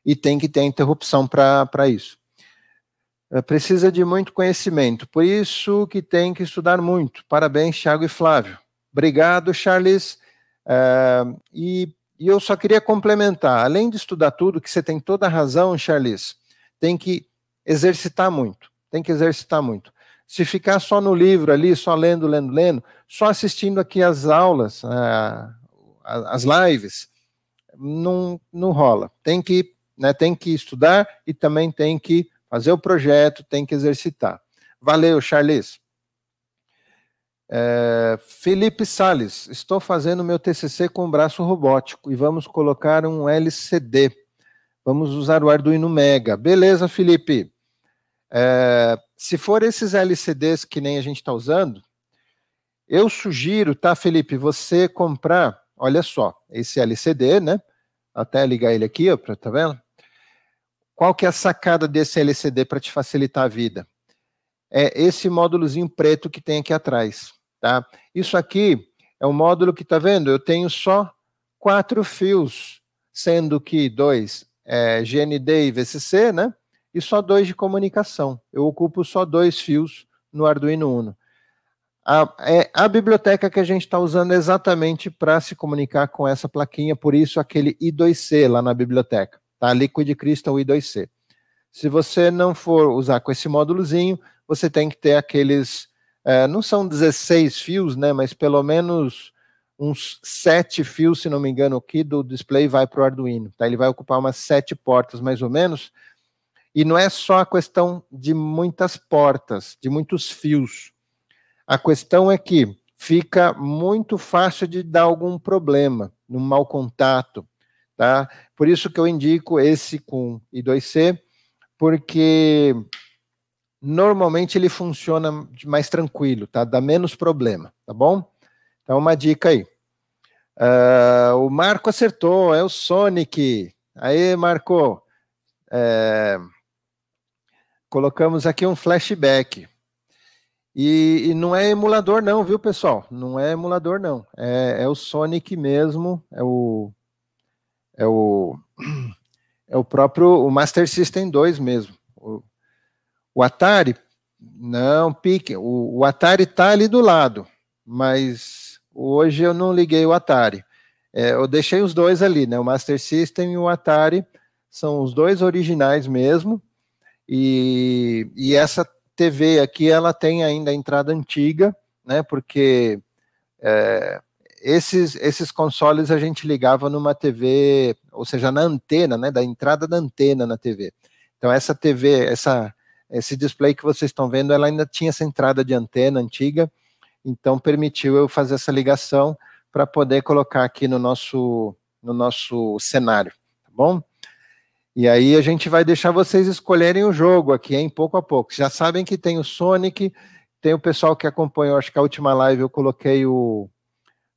E tem que ter interrupção para isso. É, precisa de muito conhecimento, por isso que tem que estudar muito. Parabéns, Thiago e Flávio. Obrigado, Charles. É, e, e, eu só queria complementar, além de estudar tudo, que você tem toda a razão, Charles, tem que exercitar muito, tem que exercitar muito. Se ficar só no livro ali, só lendo, lendo, lendo, só assistindo aqui as aulas, é, as lives, não, não rola. Tem que, né, tem que estudar e também tem que Fazer o projeto tem que exercitar. Valeu, Charles. É, Felipe Sales, estou fazendo meu TCC com braço robótico e vamos colocar um LCD. Vamos usar o Arduino Mega. Beleza, Felipe. É, se for esses LCDs que nem a gente está usando, eu sugiro, tá, Felipe, você comprar, olha só, esse LCD, né? Até ligar ele aqui, ó, tá vendo? Qual que é a sacada desse LCD para te facilitar a vida? É esse módulozinho preto que tem aqui atrás, tá? Isso aqui é um módulo que, tá vendo? Eu tenho só quatro fios, sendo que dois é GND e VCC, né? E só dois de comunicação. Eu ocupo só dois fios no Arduino Uno. A, é a biblioteca que a gente está usando exatamente para se comunicar com essa plaquinha, por isso aquele I2C lá na biblioteca tá? Liquid Crystal I2C. Se você não for usar com esse módulozinho, você tem que ter aqueles, é, não são 16 fios, né, mas pelo menos uns 7 fios, se não me engano, aqui do display vai para o Arduino. Tá? Ele vai ocupar umas 7 portas, mais ou menos. E não é só a questão de muitas portas, de muitos fios. A questão é que fica muito fácil de dar algum problema, num mau contato, Tá? Por isso que eu indico esse com I2C, porque normalmente ele funciona mais tranquilo, tá? Dá menos problema, tá bom? Então, uma dica aí. Uh, o Marco acertou, é o Sonic. Aí, Marco. É, colocamos aqui um flashback. E, e, não é emulador, não, viu, pessoal? Não é emulador, não. É, é o Sonic mesmo, é o é o, é o próprio o Master System 2 mesmo. O, o Atari, não, pique. O, o Atari está ali do lado, mas hoje eu não liguei o Atari. É, eu deixei os dois ali, né? O Master System e o Atari são os dois originais mesmo. E, e essa TV aqui, ela tem ainda a entrada antiga, né? Porque é, esses, esses consoles a gente ligava numa TV, ou seja, na antena, né, da entrada da antena na TV. Então essa TV, essa, esse display que vocês estão vendo, ela ainda tinha essa entrada de antena antiga, então permitiu eu fazer essa ligação para poder colocar aqui no nosso, no nosso cenário, tá bom? E aí a gente vai deixar vocês escolherem o jogo aqui, hein, pouco a pouco. Já sabem que tem o Sonic, tem o pessoal que acompanhou, acho que a última live eu coloquei o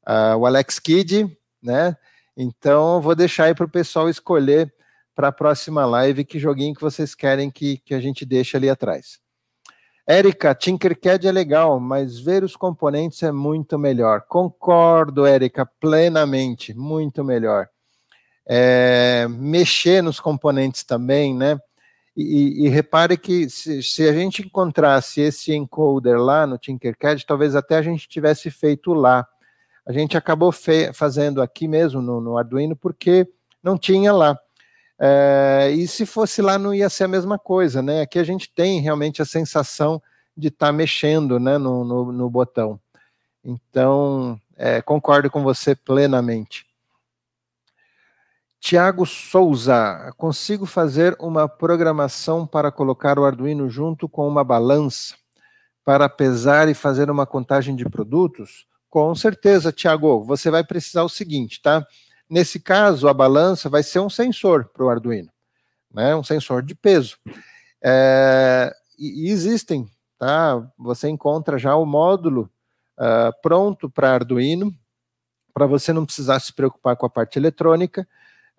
uh, o Alex Kidd, né? Então, vou deixar aí para o pessoal escolher para a próxima live que joguinho que vocês querem que, que a gente deixe ali atrás. Érica, Tinkercad é legal, mas ver os componentes é muito melhor. Concordo, Érica, plenamente, muito melhor. É, mexer nos componentes também, né? E, e repare que se, se, a gente encontrasse esse encoder lá no Tinkercad, talvez até a gente tivesse feito lá a gente acabou fazendo aqui mesmo no, no, Arduino, porque não tinha lá. É, e se fosse lá, não ia ser a mesma coisa, né? Aqui a gente tem realmente a sensação de estar tá mexendo né, no, no, no botão. Então, é, concordo com você plenamente. Tiago Souza, consigo fazer uma programação para colocar o Arduino junto com uma balança para pesar e fazer uma contagem de produtos? Com certeza, Tiago. Você vai precisar o seguinte, tá? Nesse caso, a balança vai ser um sensor para o Arduino, né? Um sensor de peso. É, e existem, tá? Você encontra já o módulo uh, pronto para Arduino, para você não precisar se preocupar com a parte eletrônica.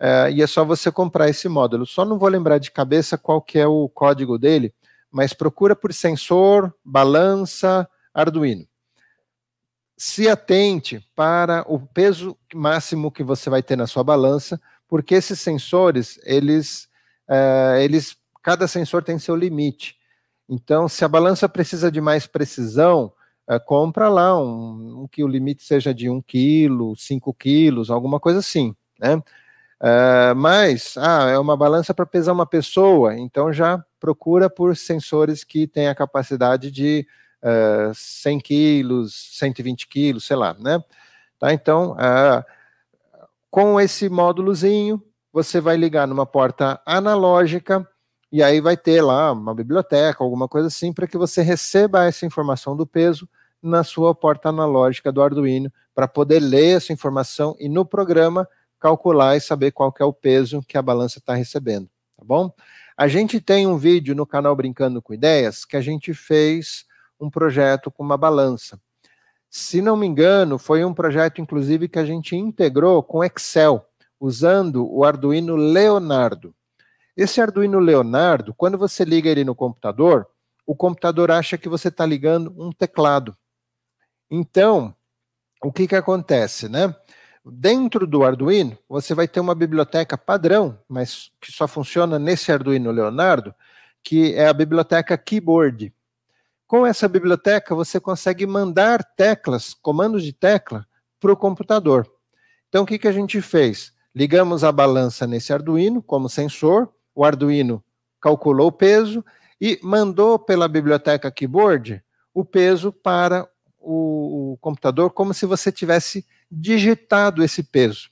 Uh, e é só você comprar esse módulo. Só não vou lembrar de cabeça qual que é o código dele, mas procura por sensor, balança, Arduino se atente para o peso máximo que você vai ter na sua balança, porque esses sensores, eles, eh, eles cada sensor tem seu limite. Então, se a balança precisa de mais precisão, eh, compra lá um, um, que o limite seja de 1 quilo, 5 quilos, alguma coisa assim, né? Eh, mas, ah, é uma balança para pesar uma pessoa, então já procura por sensores que têm a capacidade de uh, eh, 100 quilos, 120 quilos, sei lá, né? Tá, então, uh, com esse módulozinho, você vai ligar numa porta analógica e aí vai ter lá uma biblioteca, alguma coisa assim, para que você receba essa informação do peso na sua porta analógica do Arduino, para poder ler essa informação e no programa calcular e saber qual é o peso que a balança está recebendo, tá bom? A gente tem um vídeo no canal Brincando com Ideias que a gente fez um projeto com uma balança. Se não me engano, foi um projeto, inclusive, que a gente integrou com Excel, usando o Arduino Leonardo. Esse Arduino Leonardo, quando você liga ele no computador, o computador acha que você está ligando um teclado. Então, o que, que acontece, né? Dentro do Arduino, você vai ter uma biblioteca padrão, mas que só funciona nesse Arduino Leonardo, que é a biblioteca Keyboard. Com essa biblioteca, você consegue mandar teclas, comandos de tecla, para o computador. Então, o que, que a gente fez? Ligamos a balança nesse Arduino como sensor, o Arduino calculou o peso e mandou pela biblioteca Keyboard o peso para o, o computador, como se você tivesse digitado esse peso.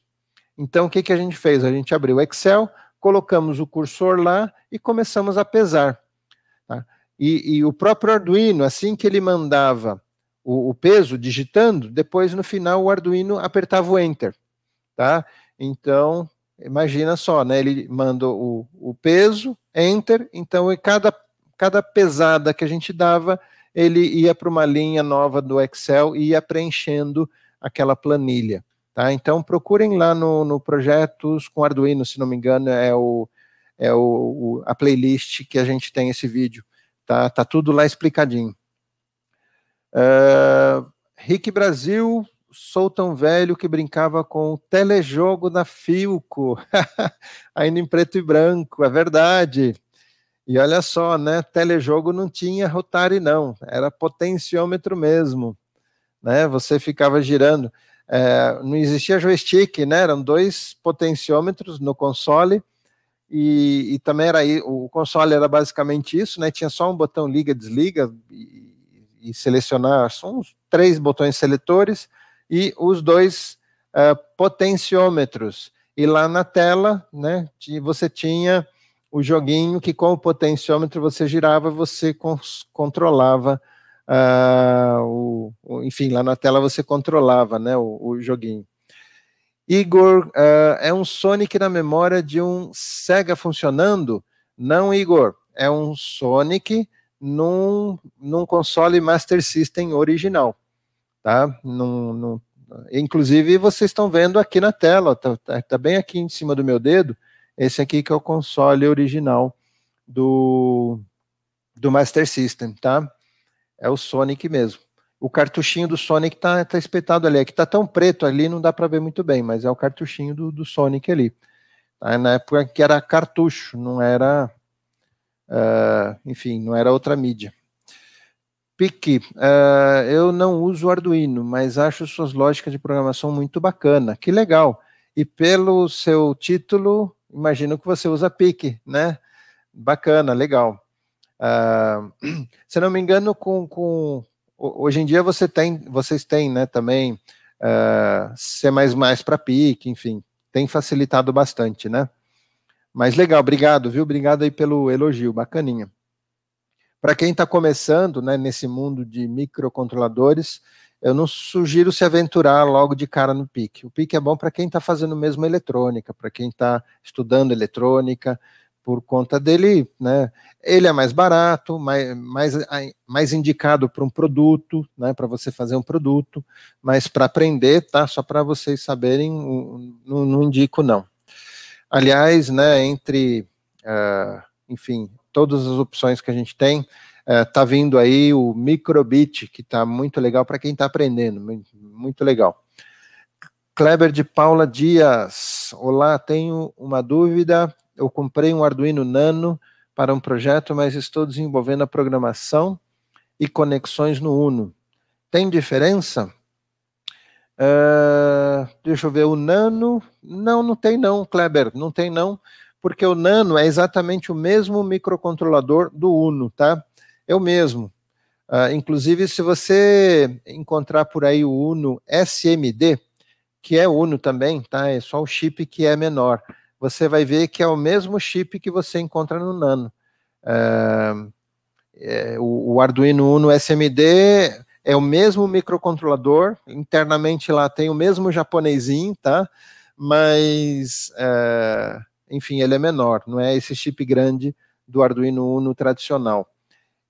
Então, o que, que a gente fez? A gente abriu o Excel, colocamos o cursor lá e começamos a pesar. E, e o próprio Arduino, assim que ele mandava o, o, peso digitando, depois no final o Arduino apertava o Enter. Tá? Então, imagina só, né? ele manda o, o peso, Enter, então cada, cada pesada que a gente dava, ele ia para uma linha nova do Excel e ia preenchendo aquela planilha. Tá? Então procurem lá no, no, projetos com Arduino, se não me engano, é, o, é o, o, a playlist que a gente tem esse vídeo. Tá, tá tudo lá explicadinho. Uh, Rick Brasil, sou tão velho que brincava com o telejogo da Filco, ainda em preto e branco, é verdade. E olha só, né? Telejogo não tinha Rotary, não, era potenciômetro mesmo, né? Você ficava girando, é, não existia joystick, né? Eram dois potenciômetros no console e, e, também era aí, o console era basicamente isso, né? Tinha só um botão liga, desliga e, e selecionar, são uns três botões seletores e os dois uh, potenciômetros. E lá na tela, né? Você tinha o joguinho que com o potenciômetro você girava, você controlava, uh, o, o, enfim, lá na tela você controlava, né? o, o joguinho. Igor, uh, é um Sonic na memória de um Sega funcionando? Não, Igor, é um Sonic num, num console Master System original, tá? Num, num, inclusive, vocês estão vendo aqui na tela, está tá, tá, bem aqui em cima do meu dedo, esse aqui que é o console original do, do Master System, tá? É o Sonic mesmo o cartuchinho do Sonic tá, tá espetado ali. É que tá tão preto ali, não dá para ver muito bem, mas é o cartuchinho do, do Sonic ali. Na época que era cartucho, não era. Uh, enfim, não era outra mídia. Pique, uh, eu não uso Arduino, mas acho suas lógicas de programação muito bacana. Que legal. E pelo seu título, imagino que você usa Pique, né? Bacana, legal. Uh, se não me engano, com, com hoje em dia você tem, vocês têm, né, também uh, C++ para PIC, enfim, tem facilitado bastante, né? Mas legal, obrigado, viu? Obrigado aí pelo elogio, bacaninha. Para quem está começando, né, nesse mundo de microcontroladores, eu não sugiro se aventurar logo de cara no PIC. O PIC é bom para quem está fazendo mesmo eletrônica, para quem está estudando eletrônica, por conta dele, né? Ele é mais barato, mais, mais, mais indicado para um produto, né? Para você fazer um produto, mas para aprender, tá? Só para vocês saberem, não, não, indico não. Aliás, né? Entre, uh, enfim, todas as opções que a gente tem, uh, tá vindo aí o microbit que tá muito legal para quem está aprendendo, muito legal. Kleber de Paula Dias, olá, tenho uma dúvida eu comprei um Arduino Nano para um projeto, mas estou desenvolvendo a programação e conexões no Uno. Tem diferença? Uh, deixa eu ver, o Nano. Não, não tem não, Kleber, não tem não, porque o Nano é exatamente o mesmo microcontrolador do Uno, tá? É o mesmo. Uh, inclusive, se você encontrar por aí o Uno SMD, que é Uno também, tá? É só o chip que é menor você vai ver que é o mesmo chip que você encontra no Nano. É, é o, o Arduino Uno SMD é o mesmo microcontrolador, internamente lá tem o mesmo japonesinho, tá? Mas, é, enfim, ele é menor, não é esse chip grande do Arduino Uno tradicional.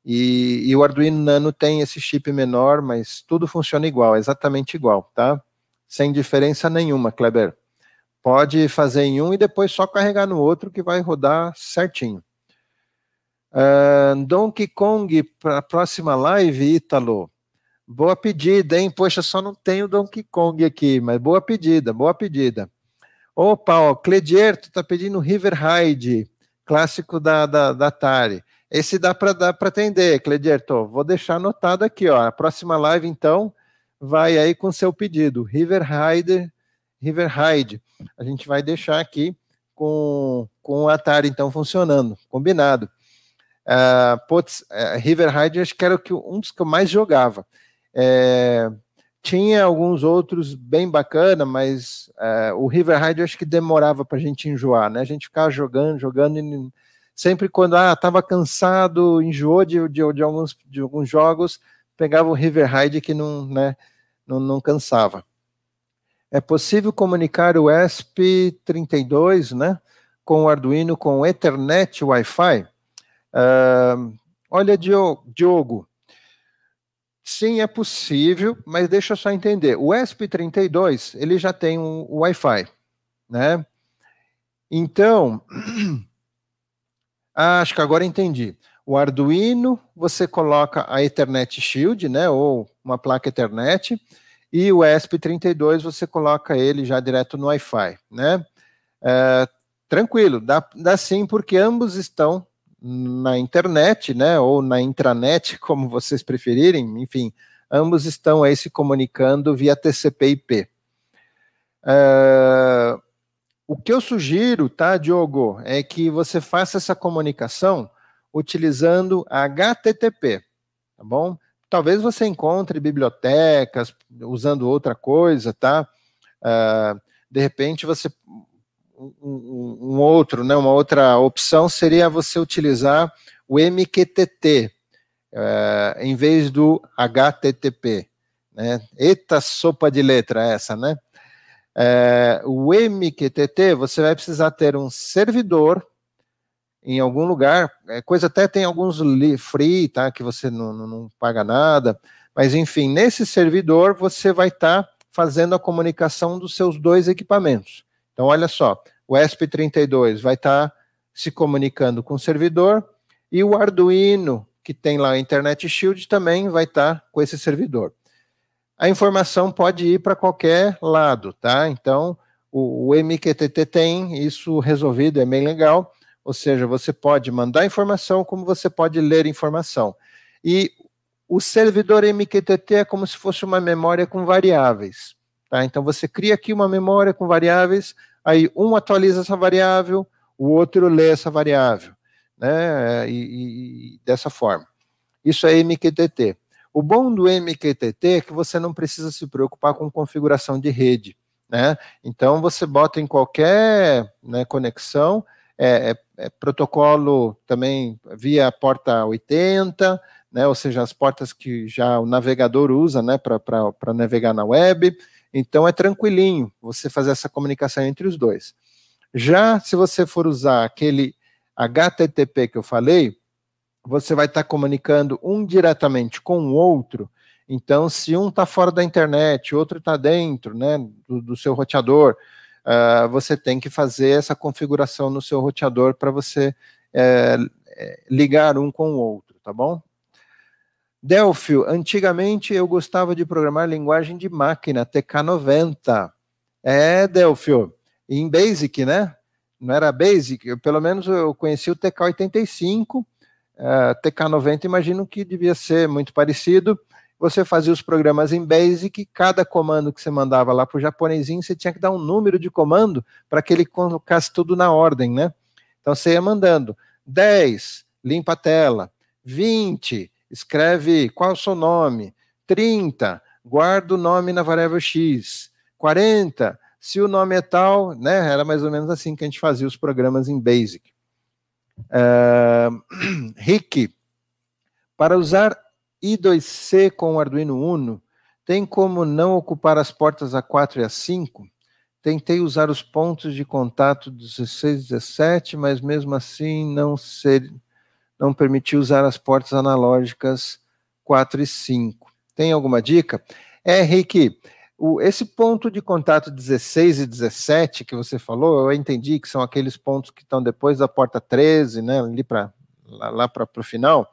E, e, o Arduino Nano tem esse chip menor, mas tudo funciona igual, exatamente igual, tá? Sem diferença nenhuma, Kleber. Pode fazer em um e depois só carregar no outro que vai rodar certinho. Uh, Donkey Kong para a próxima live, Ítalo. Boa pedida, hein? Poxa, só não tenho Donkey Kong aqui, mas boa pedida, boa pedida. Opa, ó, Cledier, tu tá pedindo River Raid, clássico da, da, da Atari. Esse dá para dá para atender, Cledierto. Vou deixar anotado aqui, ó. A próxima live então vai aí com seu pedido, River Raid. Riverhide. A gente vai deixar aqui com, com o Atari, então, funcionando. Combinado. Uh, putz, uh, é, Riverhide acho que era que, um dos que eu mais jogava. É, tinha alguns outros bem bacana, mas uh, o Riverhide acho que demorava para a gente enjoar, né? A gente ficava jogando, jogando, e sempre quando ah, cansado, enjoou de, de, de alguns, de alguns jogos, pegava o Riverhide que não, né, não, não cansava. É possível comunicar o ESP32, né, com o Arduino com Ethernet Wi-Fi? Uh, olha, Diogo, sim, é possível, mas deixa eu só entender. O ESP32, ele já tem um Wi-Fi, né? Então, ah, acho que agora entendi. O Arduino, você coloca a Ethernet Shield, né, ou uma placa Ethernet, e o ESP32 você coloca ele já direto no Wi-Fi, né? É, tranquilo, dá, dá sim, porque ambos estão na internet, né? Ou na intranet, como vocês preferirem, enfim, ambos estão aí se comunicando via TCP/IP. É, o que eu sugiro, tá, Diogo, é que você faça essa comunicação utilizando HTTP, tá bom? Talvez você encontre bibliotecas usando outra coisa, tá? Uh, de repente você um, um, outro, né? Uma outra opção seria você utilizar o MQTT uh, é, em vez do HTTP, né? Eita sopa de letra essa, né? Uh, o MQTT você vai precisar ter um servidor em algum lugar. É, coisa até tem alguns free, tá? Que você não, não, não paga nada. Mas enfim, nesse servidor você vai estar tá fazendo a comunicação dos seus dois equipamentos. Então, olha só, o ESP32 vai estar tá se comunicando com o servidor e o Arduino, que tem lá a Internet Shield, também vai estar tá com esse servidor. A informação pode ir para qualquer lado, tá? Então, o, o MQTT tem isso resolvido, é bem legal. Ou seja, você pode mandar informação como você pode ler informação. E o servidor MQTT é como se fosse uma memória com variáveis. Tá? Então você cria aqui uma memória com variáveis, aí um atualiza essa variável, o outro lê essa variável. Né? E, e dessa forma. Isso é MQTT. O bom do MQTT é que você não precisa se preocupar com configuração de rede. Né? Então você bota em qualquer né, conexão, é, é é, protocolo também via porta 80, né, ou seja, as portas que já o navegador usa né, para navegar na web. Então é tranquilinho você fazer essa comunicação entre os dois. Já se você for usar aquele HTTP que eu falei, você vai estar tá comunicando um diretamente com o outro. Então, se um está fora da internet, outro está dentro né, do, do seu roteador, uh, você tem que fazer essa configuração no seu roteador para você é, é, ligar um com o outro, tá bom? Delphi, antigamente eu gostava de programar linguagem de máquina, TK90. É, Delphi, em BASIC, né? Não era BASIC, eu, pelo menos eu conheci o TK85, uh, TK90 imagino que devia ser muito parecido, você fazia os programas em Basic, cada comando que você mandava lá para o japonesinho, você tinha que dar um número de comando para que ele colocasse tudo na ordem, né? Então você ia mandando 10, limpa a tela, 20, escreve qual é o seu nome, 30, guarda o nome na variável X, 40, se o nome é tal, né? Era mais ou menos assim que a gente fazia os programas em Basic. Uh, Rick, para usar I2C com o Arduino Uno, tem como não ocupar as portas A4 e A5? Tentei usar os pontos de contato 16 e 17, mas mesmo assim não, ser, não permitiu usar as portas analógicas 4 e 5. Tem alguma dica? É, Rick, o, esse ponto de contato 16 e 17 que você falou, eu entendi que são aqueles pontos que estão depois da porta 13, né, ali para lá, lá para o final.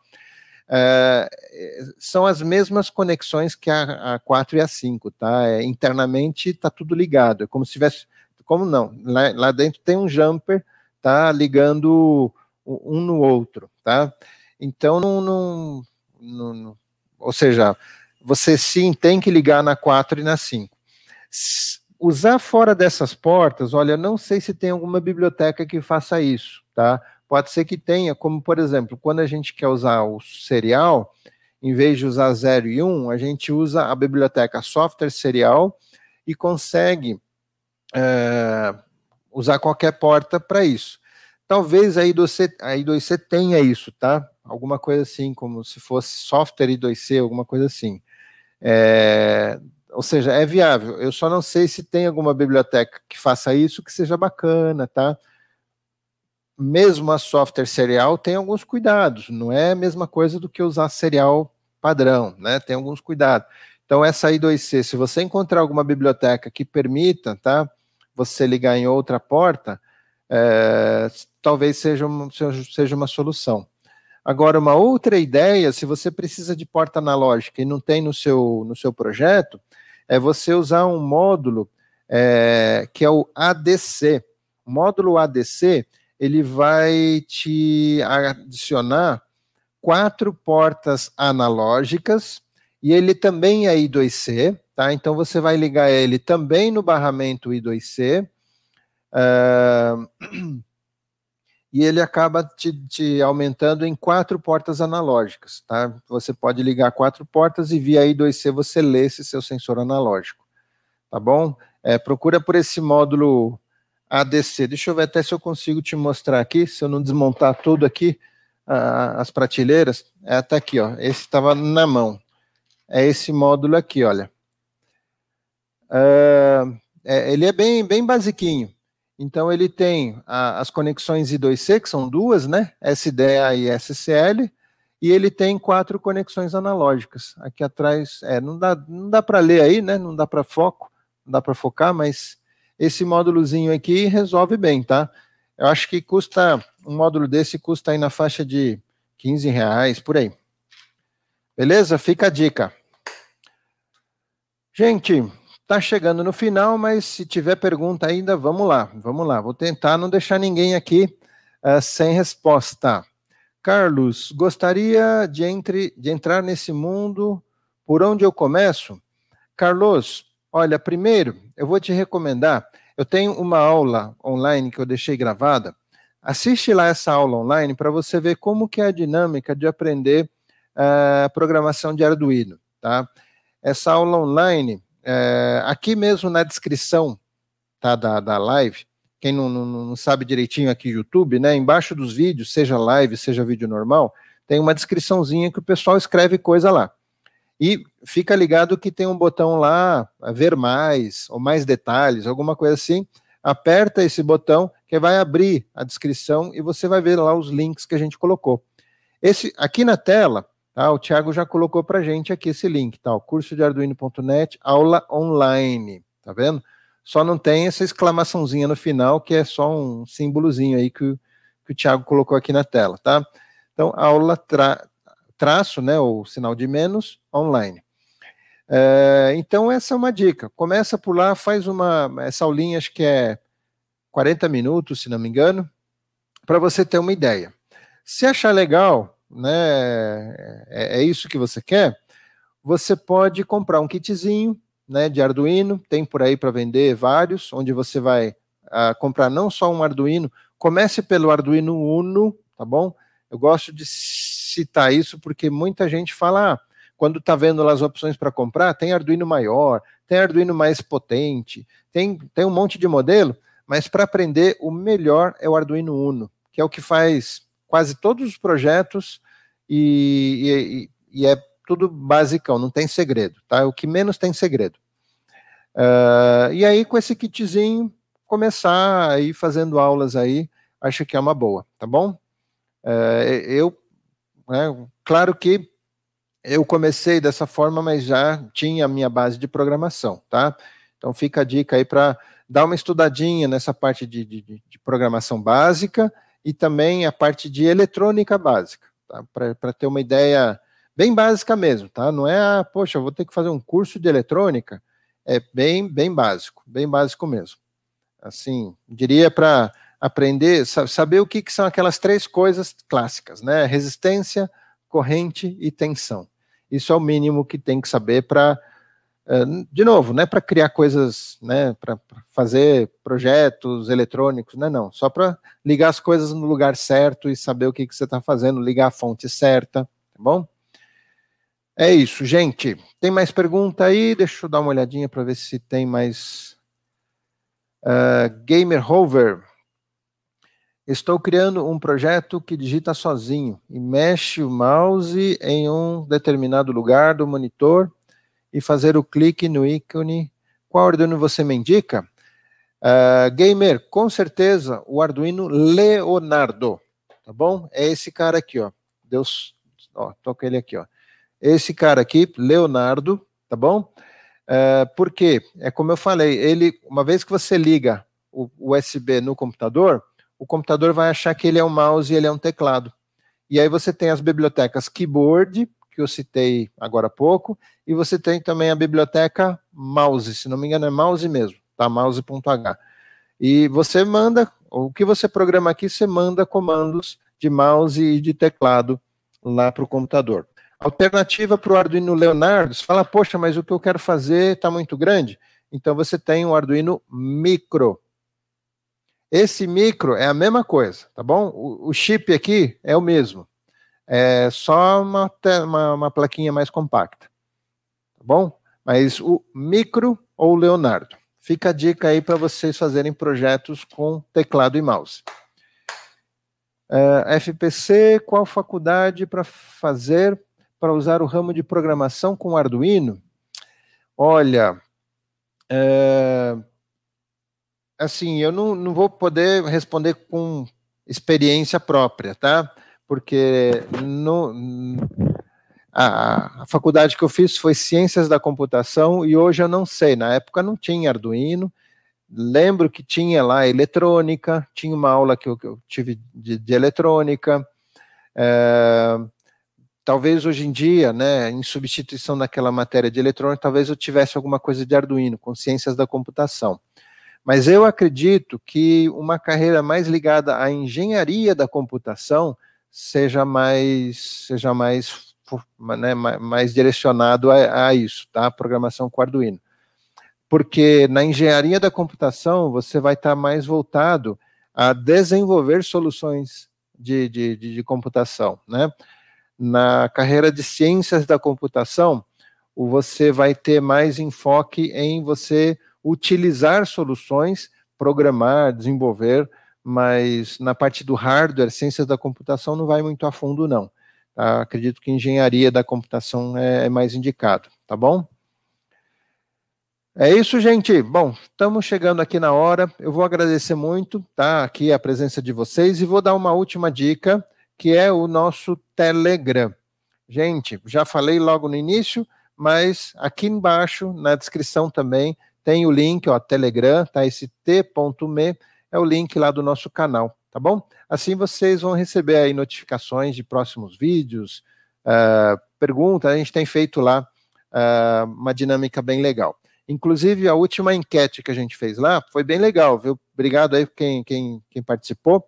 É, é, são as mesmas conexões que a, a 4 e a 5, tá? É, internamente está tudo ligado, é como se tivesse, como não, lá, lá, dentro tem um jumper, tá? Ligando um no outro, tá? Então, não, não, não, não ou seja, você sim tem que ligar na 4 e na 5. Usar fora dessas portas, olha, não sei se tem alguma biblioteca que faça isso, tá? Pode ser que tenha, como por exemplo, quando a gente quer usar o serial, em vez de usar 0 e 1, um, a gente usa a biblioteca software serial e consegue é, usar qualquer porta para isso. Talvez a I2C, a I2C tenha isso, tá? Alguma coisa assim, como se fosse software I2C, alguma coisa assim. É, ou seja, é viável. Eu só não sei se tem alguma biblioteca que faça isso que seja bacana, tá? mesmo a software serial tem alguns cuidados, não é a mesma coisa do que usar serial padrão, né? Tem alguns cuidados. Então, essa I2C, se você encontrar alguma biblioteca que permita, tá? Você ligar em outra porta, é, talvez seja uma, seja uma solução. Agora, uma outra ideia, se você precisa de porta analógica e não tem no seu, no seu projeto, é você usar um módulo é, que é o ADC. O módulo ADC ele vai te adicionar quatro portas analógicas e ele também é I2C, tá? Então você vai ligar ele também no barramento I2C. Uh, ah, e ele acaba te, te, aumentando em quatro portas analógicas, tá? Você pode ligar quatro portas e via I2C você lê esse seu sensor analógico, tá bom? É, procura por esse módulo ADC. Deixa eu ver até se eu consigo te mostrar aqui, se eu não desmontar tudo aqui, as prateleiras. É, até aqui, ó. Esse estava na mão. É esse módulo aqui, olha. Uh, é, ele é bem, bem basiquinho. Então, ele tem a, as conexões I2C, que são duas, né? SDA e SCL. E ele tem quatro conexões analógicas. Aqui atrás, é, não dá, não dá para ler aí, né? Não dá para foco, não dá para focar, mas esse módulozinho aqui resolve bem, tá? Eu acho que custa, um módulo desse custa aí na faixa de 15 reais, por aí. Beleza? Fica a dica. Gente, tá chegando no final, mas se tiver pergunta ainda, vamos lá, vamos lá. Vou tentar não deixar ninguém aqui uh, sem resposta. Carlos, gostaria de, entre, de entrar nesse mundo, por onde eu começo? Carlos, Olha, primeiro, eu vou te recomendar, eu tenho uma aula online que eu deixei gravada. Assiste lá essa aula online para você ver como que é a dinâmica de aprender uh, programação de Arduino, tá? Essa aula online, uh, aqui mesmo na descrição tá, da, da live, quem não, não, não sabe direitinho aqui YouTube, né? Embaixo dos vídeos, seja live, seja vídeo normal, tem uma descriçãozinha que o pessoal escreve coisa lá. E fica ligado que tem um botão lá, ver mais, ou mais detalhes, alguma coisa assim. Aperta esse botão que vai abrir a descrição e você vai ver lá os links que a gente colocou. Esse aqui na tela, tá, o Thiago já colocou para gente aqui esse link, tá? O curso de arduino.net, aula online, tá vendo? Só não tem essa exclamaçãozinha no final, que é só um símbolozinho aí que, o, que o Thiago colocou aqui na tela, tá? Então, aula traço, né, ou sinal de menos, online. É, então, essa é uma dica. Começa por lá, faz uma. Essa aulinha, acho que é 40 minutos, se não me engano, para você ter uma ideia. Se achar legal, né, é, é isso que você quer, você pode comprar um kitzinho né, de Arduino, tem por aí para vender vários, onde você vai ah, comprar não só um Arduino, comece pelo Arduino Uno, tá bom? Eu gosto de citar isso porque muita gente fala, ah, quando está vendo lá as opções para comprar, tem Arduino maior, tem Arduino mais potente, tem, tem um monte de modelo, mas para aprender, o melhor é o Arduino Uno, que é o que faz quase todos os projetos e, e, e é tudo basicão, não tem segredo, tá? É o que menos tem segredo. Uh, e aí, com esse kitzinho, começar aí fazendo aulas aí, acho que é uma boa, tá bom? É, eu, né, claro que eu comecei dessa forma, mas já tinha a minha base de programação, tá? Então fica a dica aí para dar uma estudadinha nessa parte de, de, de, programação básica e também a parte de eletrônica básica, tá? Para ter uma ideia bem básica mesmo, tá? Não é, ah, poxa, vou ter que fazer um curso de eletrônica. É bem, bem básico, bem básico mesmo. Assim, diria para aprender, saber o que, que são aquelas três coisas clássicas, né? Resistência, corrente e tensão. Isso é o mínimo que tem que saber para, eh, de novo, não é para criar coisas, né? Para fazer projetos eletrônicos, não, é não. Só para ligar as coisas no lugar certo e saber o que, que você está fazendo, ligar a fonte certa, tá bom? É isso, gente. Tem mais pergunta aí? Deixa eu dar uma olhadinha para ver se tem mais. Uh, Gamer Hover. Estou criando um projeto que digita sozinho e mexe o mouse em um determinado lugar do monitor e fazer o clique no ícone. Qual Arduino você me indica? Uh, gamer, com certeza o Arduino Leonardo, tá bom? É esse cara aqui, ó. Deus, ó, toca ele aqui, ó. Esse cara aqui, Leonardo, tá bom? Uh, ah, porque é como eu falei, ele, uma vez que você liga o USB no computador, o computador vai achar que ele é um mouse e ele é um teclado. E aí você tem as bibliotecas keyboard, que eu citei agora há pouco, e você tem também a biblioteca mouse, se não me engano é mouse mesmo, tá? mouse.h. E você manda, o que você programa aqui, você manda comandos de mouse e de teclado lá para o computador. Alternativa para o Arduino Leonardo, você fala, poxa, mas o que eu quero fazer está muito grande. Então você tem um Arduino Micro, esse micro é a mesma coisa, tá bom? O, o chip aqui é o mesmo. É só uma, uma, uma plaquinha mais compacta, tá bom? Mas o micro ou o Leonardo. Fica a dica aí para vocês fazerem projetos com teclado e mouse. Uh, é, FPC, qual faculdade para fazer para usar o ramo de programação com Arduino? Olha, uh, assim, eu não, não vou poder responder com experiência própria, tá? Porque no, a, a, faculdade que eu fiz foi Ciências da Computação e hoje eu não sei. Na época não tinha Arduino. Lembro que tinha lá eletrônica, tinha uma aula que eu, que eu tive de, de eletrônica. É, talvez hoje em dia, né, em substituição daquela matéria de eletrônica, talvez eu tivesse alguma coisa de Arduino, com ciências da computação. Mas eu acredito que uma carreira mais ligada à engenharia da computação seja mais seja mais né, mais direcionado a, a isso, tá? A programação com Arduino. Porque na engenharia da computação você vai estar tá mais voltado a desenvolver soluções de, de, de, de computação, né? Na carreira de ciências da computação, você vai ter mais enfoque em você utilizar soluções, programar, desenvolver, mas na parte do hardware, ciências da computação não vai muito a fundo, não. Tá? Acredito que engenharia da computação é, é mais indicado, tá bom? É isso, gente. Bom, estamos chegando aqui na hora. Eu vou agradecer muito, tá? Aqui a presença de vocês e vou dar uma última dica, que é o nosso Telegram. Gente, já falei logo no início, mas aqui embaixo na descrição também tem o link, ó, Telegram, tá? Esse t.me é o link lá do nosso canal, tá bom? Assim vocês vão receber aí notificações de próximos vídeos, uh, perguntas, a gente tem feito lá uh, uma dinâmica bem legal. Inclusive, a última enquete que a gente fez lá foi bem legal, viu? Obrigado aí quem, quem, quem participou,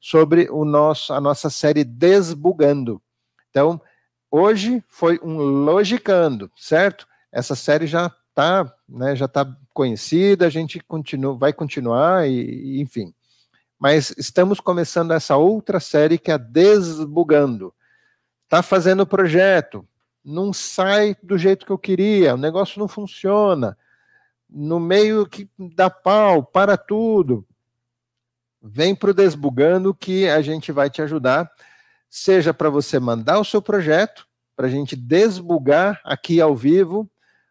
sobre o nosso, a nossa série Desbugando. Então, hoje foi um Logicando, certo? Essa série já está né, já está conhecida, a gente continua, vai continuar, e, enfim. Mas estamos começando essa outra série que é Desbugando. Está fazendo o projeto, não sai do jeito que eu queria, o negócio não funciona, no meio que dá pau, para tudo. Vem para o Desbugando que a gente vai te ajudar, seja para você mandar o seu projeto, para a gente desbugar aqui ao vivo,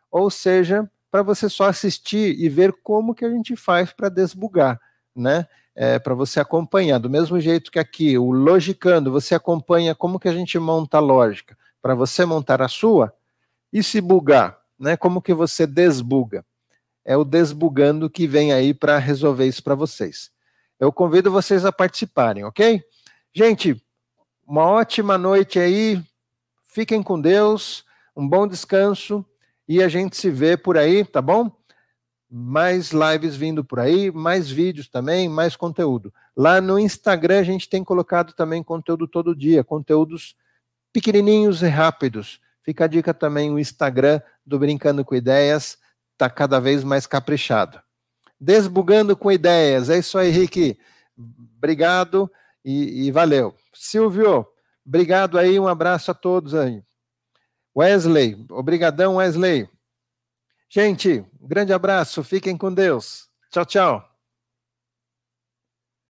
ou seja, para você só assistir e ver como que a gente faz para desbugar, né? É, para você acompanhar. Do mesmo jeito que aqui, o Logicando, você acompanha como que a gente monta a lógica. Para você montar a sua, e se bugar, né? Como que você desbuga? É o desbugando que vem aí para resolver isso para vocês. Eu convido vocês a participarem, ok? Gente, uma ótima noite aí. Fiquem com Deus. Um bom descanso. E a gente se vê por aí, tá bom? Mais lives vindo por aí, mais vídeos também, mais conteúdo. Lá no Instagram a gente tem colocado também conteúdo todo dia, conteúdos pequenininhos e rápidos. Fica a dica também, o Instagram do Brincando com Ideias está cada vez mais caprichado. Desbugando com ideias. É isso aí, Henrique. Obrigado e, e valeu. Silvio, obrigado aí, um abraço a todos aí. Wesley, obrigadão, Wesley. Gente, um grande abraço, fiquem com Deus. Tchau, tchau.